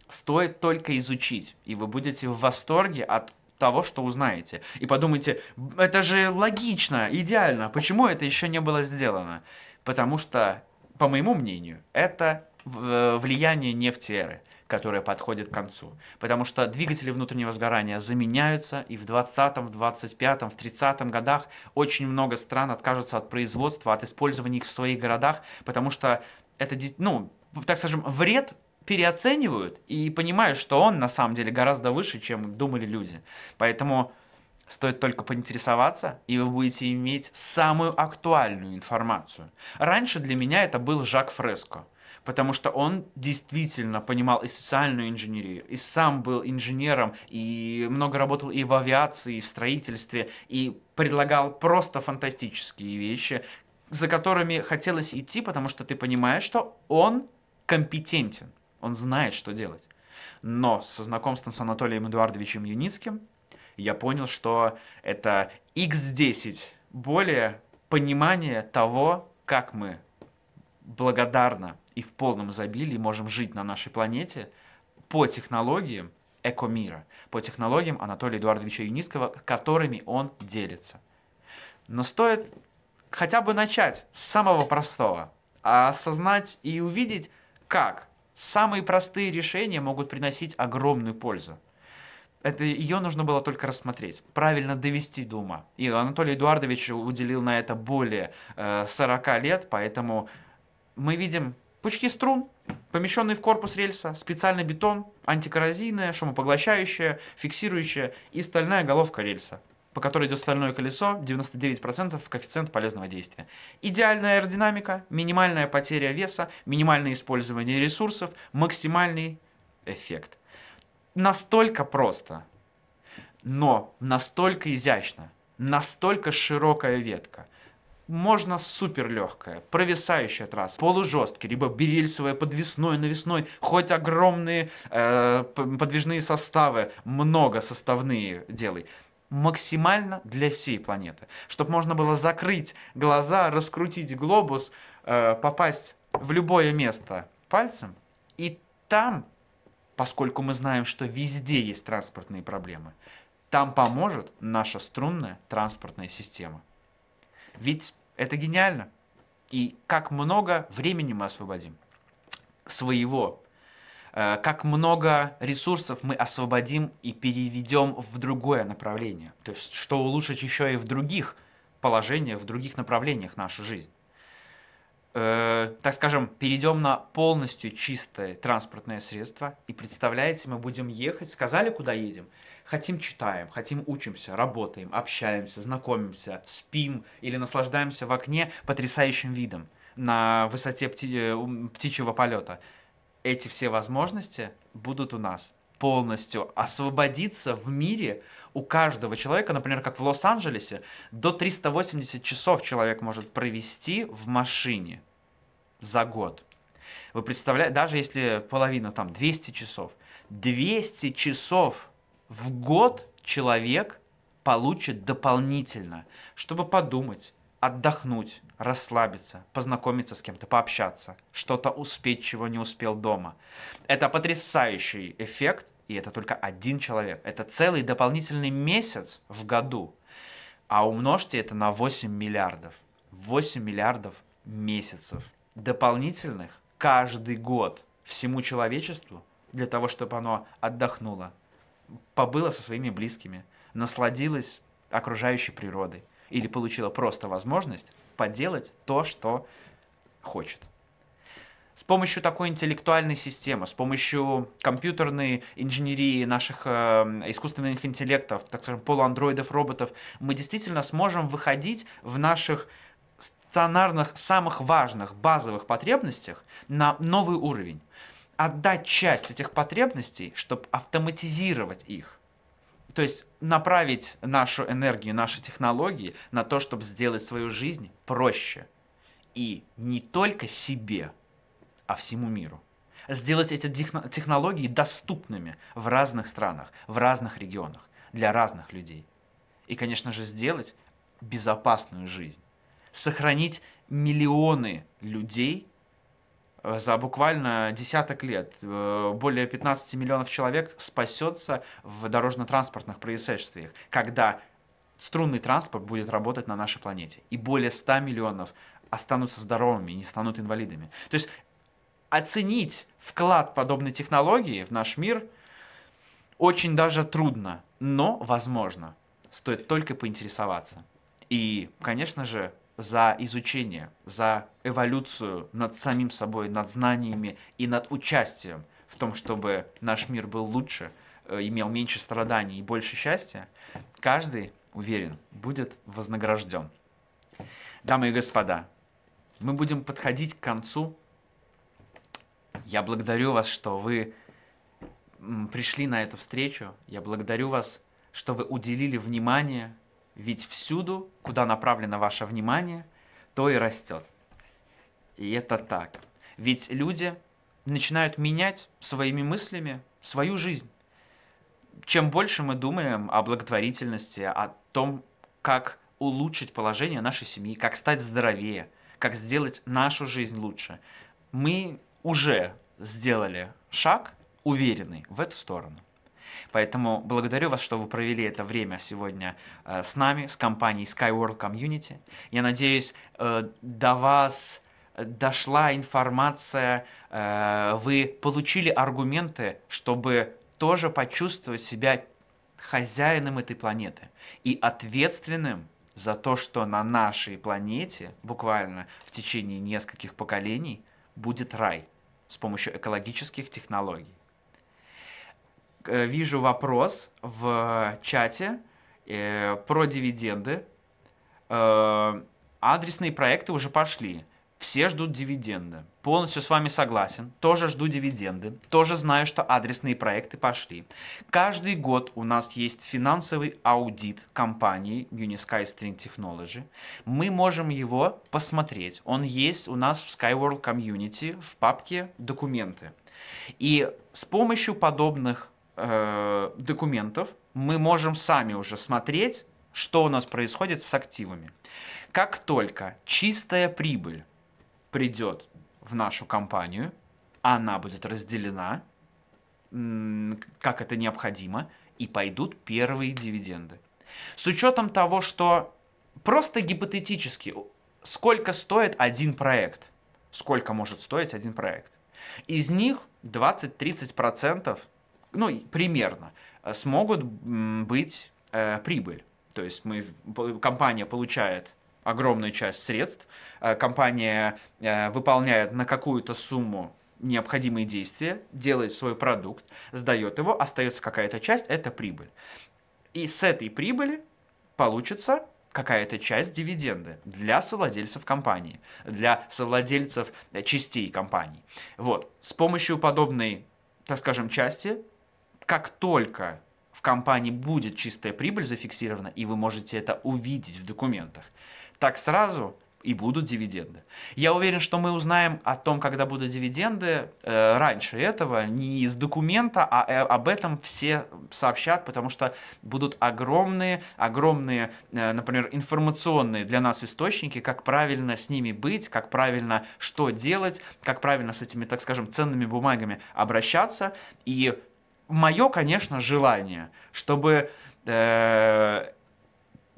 стоит только изучить, и вы будете в восторге от того, что узнаете. И подумайте, это же логично, идеально, почему это еще не было сделано? Потому что, по моему мнению, это э, влияние нефти которая подходит к концу. Потому что двигатели внутреннего сгорания заменяются, и в 20, в 25, в 30 годах очень много стран откажутся от производства, от использования их в своих городах, потому что это, ну, так скажем, вред переоценивают и понимают, что он на самом деле гораздо выше, чем думали люди. Поэтому стоит только поинтересоваться, и вы будете иметь самую актуальную информацию. Раньше для меня это был Жак Фреско, потому что он действительно понимал и социальную инженерию, и сам был инженером, и много работал и в авиации, и в строительстве, и предлагал просто фантастические вещи, за которыми хотелось идти, потому что ты понимаешь, что он компетентен. Он знает, что делать. Но со знакомством с Анатолием Эдуардовичем Юницким я понял, что это x10 более понимание того, как мы благодарно и в полном изобилии можем жить на нашей планете по технологиям Экомира, по технологиям Анатолия Эдуардовича Юницкого, которыми он делится. Но стоит хотя бы начать с самого простого, осознать и увидеть, как Самые простые решения могут приносить огромную пользу. Это ее нужно было только рассмотреть, правильно довести до ума. И Анатолий Эдуардович уделил на это более э, 40 лет, поэтому мы видим пучки струн, помещенные в корпус рельса, специальный бетон, антикоррозийное, шумопоглощающее, фиксирующее и стальная головка рельса по которой идет стальное колесо, 99% коэффициент полезного действия. Идеальная аэродинамика, минимальная потеря веса, минимальное использование ресурсов, максимальный эффект. Настолько просто, но настолько изящно, настолько широкая ветка. Можно суперлегкая, провисающая трасса, полужесткий, либо берельсовая, подвесной, навесной, хоть огромные э, подвижные составы, много составные делай максимально для всей планеты. Чтобы можно было закрыть глаза, раскрутить глобус, э, попасть в любое место пальцем. И там, поскольку мы знаем, что везде есть транспортные проблемы, там поможет наша струнная транспортная система. Ведь это гениально. И как много времени мы освободим своего Э, как много ресурсов мы освободим и переведем в другое направление. То есть, что улучшить еще и в других положениях, в других направлениях нашу жизнь. Э, так скажем, перейдем на полностью чистое транспортное средство. И представляете, мы будем ехать, сказали, куда едем. Хотим читаем, хотим учимся, работаем, общаемся, знакомимся, спим или наслаждаемся в окне потрясающим видом на высоте пти... Э, птичьего полета – эти все возможности будут у нас полностью освободиться в мире у каждого человека, например, как в Лос-Анджелесе, до 380 часов человек может провести в машине за год. Вы представляете, даже если половина, там, 200 часов, 200 часов в год человек получит дополнительно, чтобы подумать, отдохнуть, расслабиться, познакомиться с кем-то, пообщаться, что-то успеть, чего не успел дома. Это потрясающий эффект, и это только один человек. Это целый дополнительный месяц в году. А умножьте это на 8 миллиардов. 8 миллиардов месяцев дополнительных каждый год всему человечеству для того, чтобы оно отдохнуло, побыло со своими близкими, насладилось окружающей природой или получила просто возможность поделать то, что хочет. С помощью такой интеллектуальной системы, с помощью компьютерной инженерии наших э, искусственных интеллектов, так скажем, полуандроидов, роботов, мы действительно сможем выходить в наших стационарных, самых важных, базовых потребностях на новый уровень. Отдать часть этих потребностей, чтобы автоматизировать их, то есть направить нашу энергию, наши технологии на то, чтобы сделать свою жизнь проще. И не только себе, а всему миру. Сделать эти технологии доступными в разных странах, в разных регионах, для разных людей. И, конечно же, сделать безопасную жизнь. Сохранить миллионы людей – Э, за буквально десяток лет э, более 15 миллионов человек спасется в дорожно-транспортных происшествиях, когда струнный транспорт будет работать на нашей планете. И более 100 миллионов останутся здоровыми не станут инвалидами. То есть оценить вклад подобной технологии в наш мир очень даже трудно, но возможно. Стоит только поинтересоваться. И, конечно же, за изучение, за эволюцию над самим собой, над знаниями и над участием в том, чтобы наш мир был лучше, э, имел меньше страданий и больше счастья, каждый, уверен, будет вознагражден. Дамы и господа, мы будем подходить к концу. Я благодарю вас, что вы пришли на эту встречу. Я благодарю вас, что вы уделили внимание ведь всюду, куда направлено ваше внимание, то и растет. И это так. Ведь люди начинают менять своими мыслями свою жизнь. Чем больше мы думаем о благотворительности, о том, как улучшить положение нашей семьи, как стать здоровее, как сделать нашу жизнь лучше, мы уже сделали шаг уверенный в эту сторону. Поэтому благодарю вас, что вы провели это время сегодня э, с нами, с компанией Skyworld Community. Я надеюсь, э, до вас э, дошла информация, вы получили аргументы, чтобы тоже почувствовать себя хозяином этой планеты и ответственным за то, что на нашей планете буквально в течение нескольких поколений будет рай с помощью экологических технологий. Э, вижу вопрос в чате э, про дивиденды. Э, адресные проекты уже пошли. Все ждут дивиденды. Полностью с вами согласен. Тоже жду дивиденды. Тоже знаю, что адресные проекты пошли. Каждый год у нас есть финансовый аудит компании Unisky String Technology. Мы можем его посмотреть. Он есть у нас в Skyworld Community в папке «Документы». И с помощью подобных э, документов мы можем сами уже смотреть, что у нас происходит с активами. Как только чистая прибыль придет в нашу компанию, она будет разделена, как это необходимо, и пойдут первые дивиденды. С учетом того, что просто гипотетически, сколько стоит один проект, сколько может стоить один проект, из них 20-30% ну, примерно, э, смогут быть э, прибыль. То есть мы, компания получает огромную часть средств, э, компания э, выполняет на какую-то сумму необходимые действия, делает свой продукт, сдает его, остается какая-то часть, это прибыль. И с этой прибыли получится какая-то часть дивиденды для совладельцев компании, для совладельцев э, частей компании. Вот, с помощью подобной, так скажем, части как только в компании будет чистая прибыль зафиксирована, и вы можете это увидеть в документах, так сразу и будут дивиденды. Я уверен, что мы узнаем о том, когда будут дивиденды э, раньше этого, не из документа, а э, об этом все сообщат, потому что будут огромные, огромные, э, например, информационные для нас источники, как правильно с ними быть, как правильно что делать, как правильно с этими, так скажем, ценными бумагами обращаться. И мое, конечно, желание, чтобы э,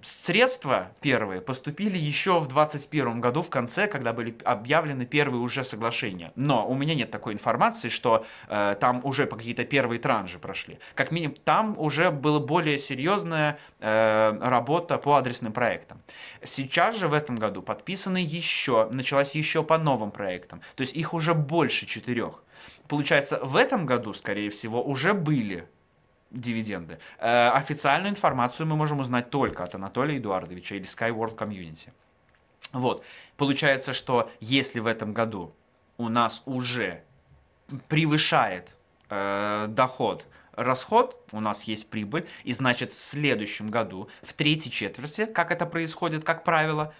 средства первые поступили еще в 2021 году в конце, когда были объявлены первые уже соглашения. Но у меня нет такой информации, что э, там уже какие-то первые транжи прошли. Как минимум, там уже была более серьезная э, работа по адресным проектам. Сейчас же в этом году подписаны еще, началась еще по новым проектам. То есть их уже больше четырех. Получается, в этом году, скорее всего, уже были дивиденды. Э, официальную информацию мы можем узнать только от Анатолия Эдуардовича или Skyward Community. Вот. Получается, что если в этом году у нас уже превышает э, доход расход, у нас есть прибыль, и значит в следующем году, в третьей четверти, как это происходит, как правило,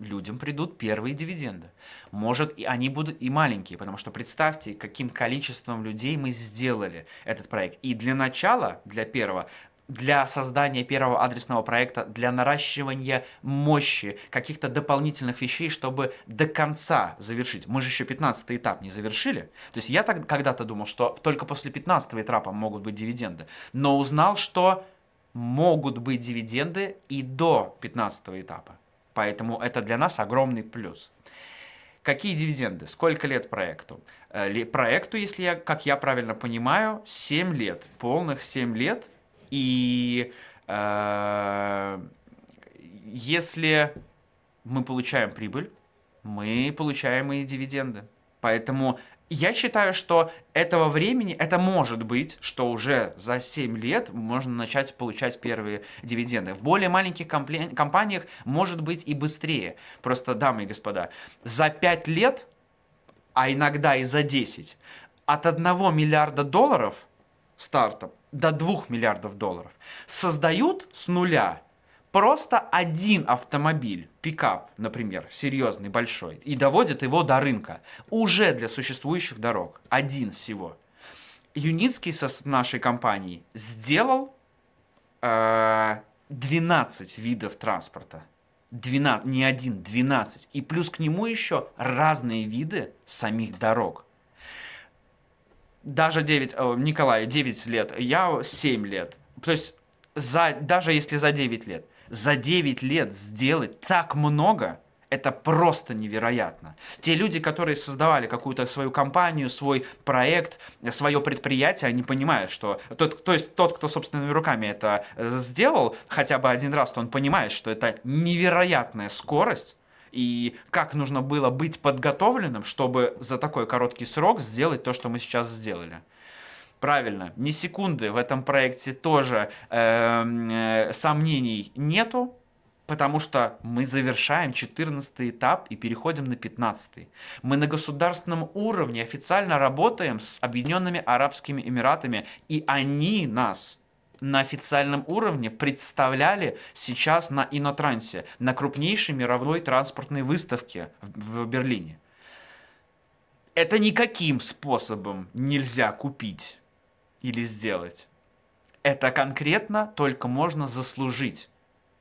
людям придут первые дивиденды. Может, и они будут и маленькие, потому что представьте, каким количеством людей мы сделали этот проект. И для начала, для первого, для создания первого адресного проекта, для наращивания мощи, каких-то дополнительных вещей, чтобы до конца завершить. Мы же еще 15 этап не завершили. То есть я так когда-то думал, что только после 15 этапа могут быть дивиденды, но узнал, что могут быть дивиденды и до 15 этапа. Поэтому это для нас огромный плюс. Какие дивиденды? Сколько лет проекту? Э, проекту, если я, как я правильно понимаю, 7 лет, полных 7 лет. И э, если мы получаем прибыль, мы получаем и дивиденды. Поэтому я считаю, что этого времени, это может быть, что уже за 7 лет можно начать получать первые дивиденды. В более маленьких компаниях может быть и быстрее. Просто, дамы и господа, за 5 лет, а иногда и за 10, от 1 миллиарда долларов стартап до 2 миллиардов долларов создают с нуля – просто один автомобиль, пикап, например, серьезный, большой, и доводит его до рынка, уже для существующих дорог, один всего. Юницкий со нашей компанией сделал э, 12 видов транспорта. 12, не один, 12. И плюс к нему еще разные виды самих дорог. Даже 9, э, Николай Николаю 9 лет, я 7 лет. То есть за, даже если за 9 лет за 9 лет сделать так много, это просто невероятно. Те люди, которые создавали какую-то свою компанию, свой проект, свое предприятие, они понимают, что... то то есть тот, кто собственными руками это э, сделал хотя бы один раз, то он понимает, что это невероятная скорость, и как нужно было быть подготовленным, чтобы за такой короткий срок сделать то, что мы сейчас сделали. Правильно, ни секунды в этом проекте тоже э, э, сомнений нету, потому что мы завершаем 14 этап и переходим на 15. -й. Мы на государственном уровне официально работаем с Объединенными Арабскими Эмиратами, и они нас на официальном уровне представляли сейчас на Инотрансе, на крупнейшей мировой транспортной выставке в, в Берлине. Это никаким способом нельзя купить или сделать. Это конкретно только можно заслужить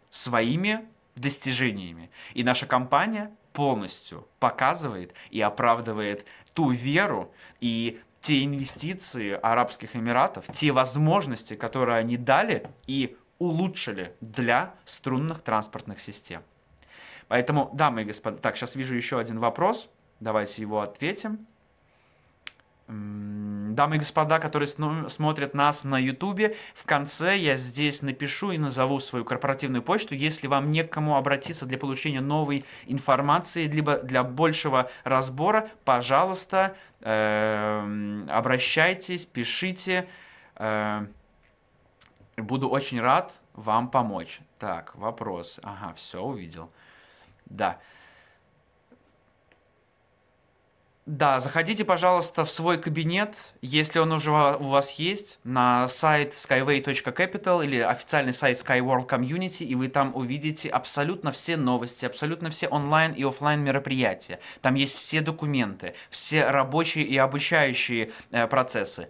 своими достижениями. И наша компания полностью показывает и оправдывает ту веру и те инвестиции Арабских Эмиратов, те возможности, которые они дали и улучшили для струнных транспортных систем. Поэтому, дамы и господа, так, сейчас вижу еще один вопрос, давайте его ответим. Дамы и господа, которые смотрят нас на YouTube, в конце я здесь напишу и назову свою корпоративную почту, если вам не к кому обратиться для получения новой информации, либо для большего разбора, пожалуйста, э, обращайтесь, пишите. Э, буду очень рад вам помочь. Так, вопрос. Ага, все увидел. Да. Да, заходите, пожалуйста, в свой кабинет, если он уже у вас есть, на сайт skyway.capital или официальный сайт Skyworld Community, и вы там увидите абсолютно все новости, абсолютно все онлайн и офлайн мероприятия. Там есть все документы, все рабочие и обучающие э, процессы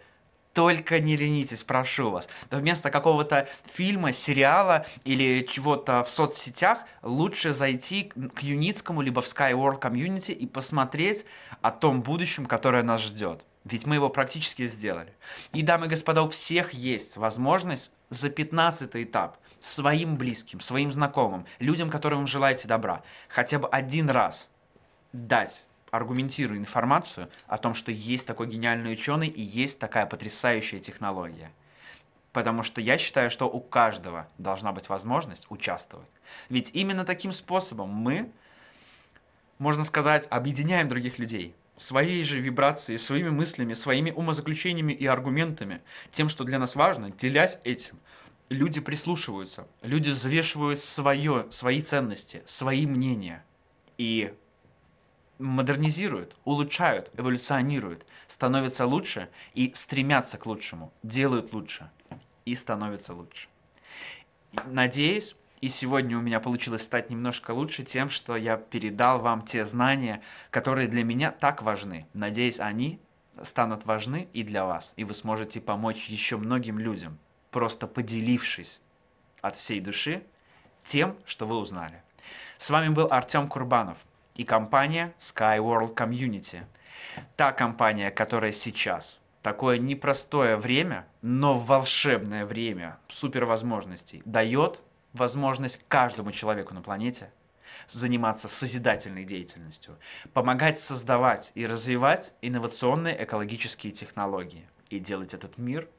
только не ленитесь, прошу вас. вместо какого-то фильма, сериала или чего-то в соцсетях лучше зайти к Юницкому либо в Skyward Community и посмотреть о том будущем, которое нас ждет. Ведь мы его практически сделали. И, дамы и господа, у всех есть возможность за 15 этап своим близким, своим знакомым, людям, которым желаете добра, хотя бы один раз дать аргументирую информацию о том, что есть такой гениальный ученый и есть такая потрясающая технология. Потому что я считаю, что у каждого должна быть возможность участвовать. Ведь именно таким способом мы, можно сказать, объединяем других людей своей же вибрацией, своими мыслями, своими умозаключениями и аргументами, тем, что для нас важно, делясь этим, люди прислушиваются, люди взвешивают свое, свои ценности, свои мнения. И модернизируют, улучшают, эволюционируют, становятся лучше и стремятся к лучшему, делают лучше и становятся лучше. Надеюсь, и сегодня у меня получилось стать немножко лучше тем, что я передал вам те знания, которые для меня так важны. Надеюсь, они станут важны и для вас, и вы сможете помочь еще многим людям, просто поделившись от всей души тем, что вы узнали. С вами был Артем Курбанов и компания SkyWorld Community. Та компания, которая сейчас такое непростое время, но волшебное время супервозможностей дает возможность каждому человеку на планете заниматься созидательной деятельностью, помогать создавать и развивать инновационные экологические технологии и делать этот мир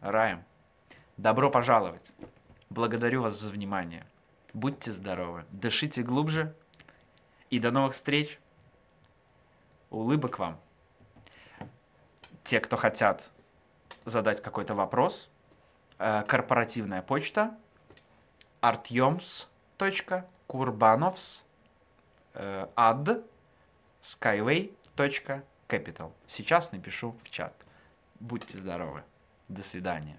раем. Добро пожаловать! Благодарю вас за внимание. Будьте здоровы, дышите глубже и до новых встреч. Улыбок вам. Те, кто хотят задать какой-то вопрос, э, корпоративная почта artyoms.kurbanovs ad skyway.capital. Сейчас напишу в чат. Будьте здоровы. До свидания.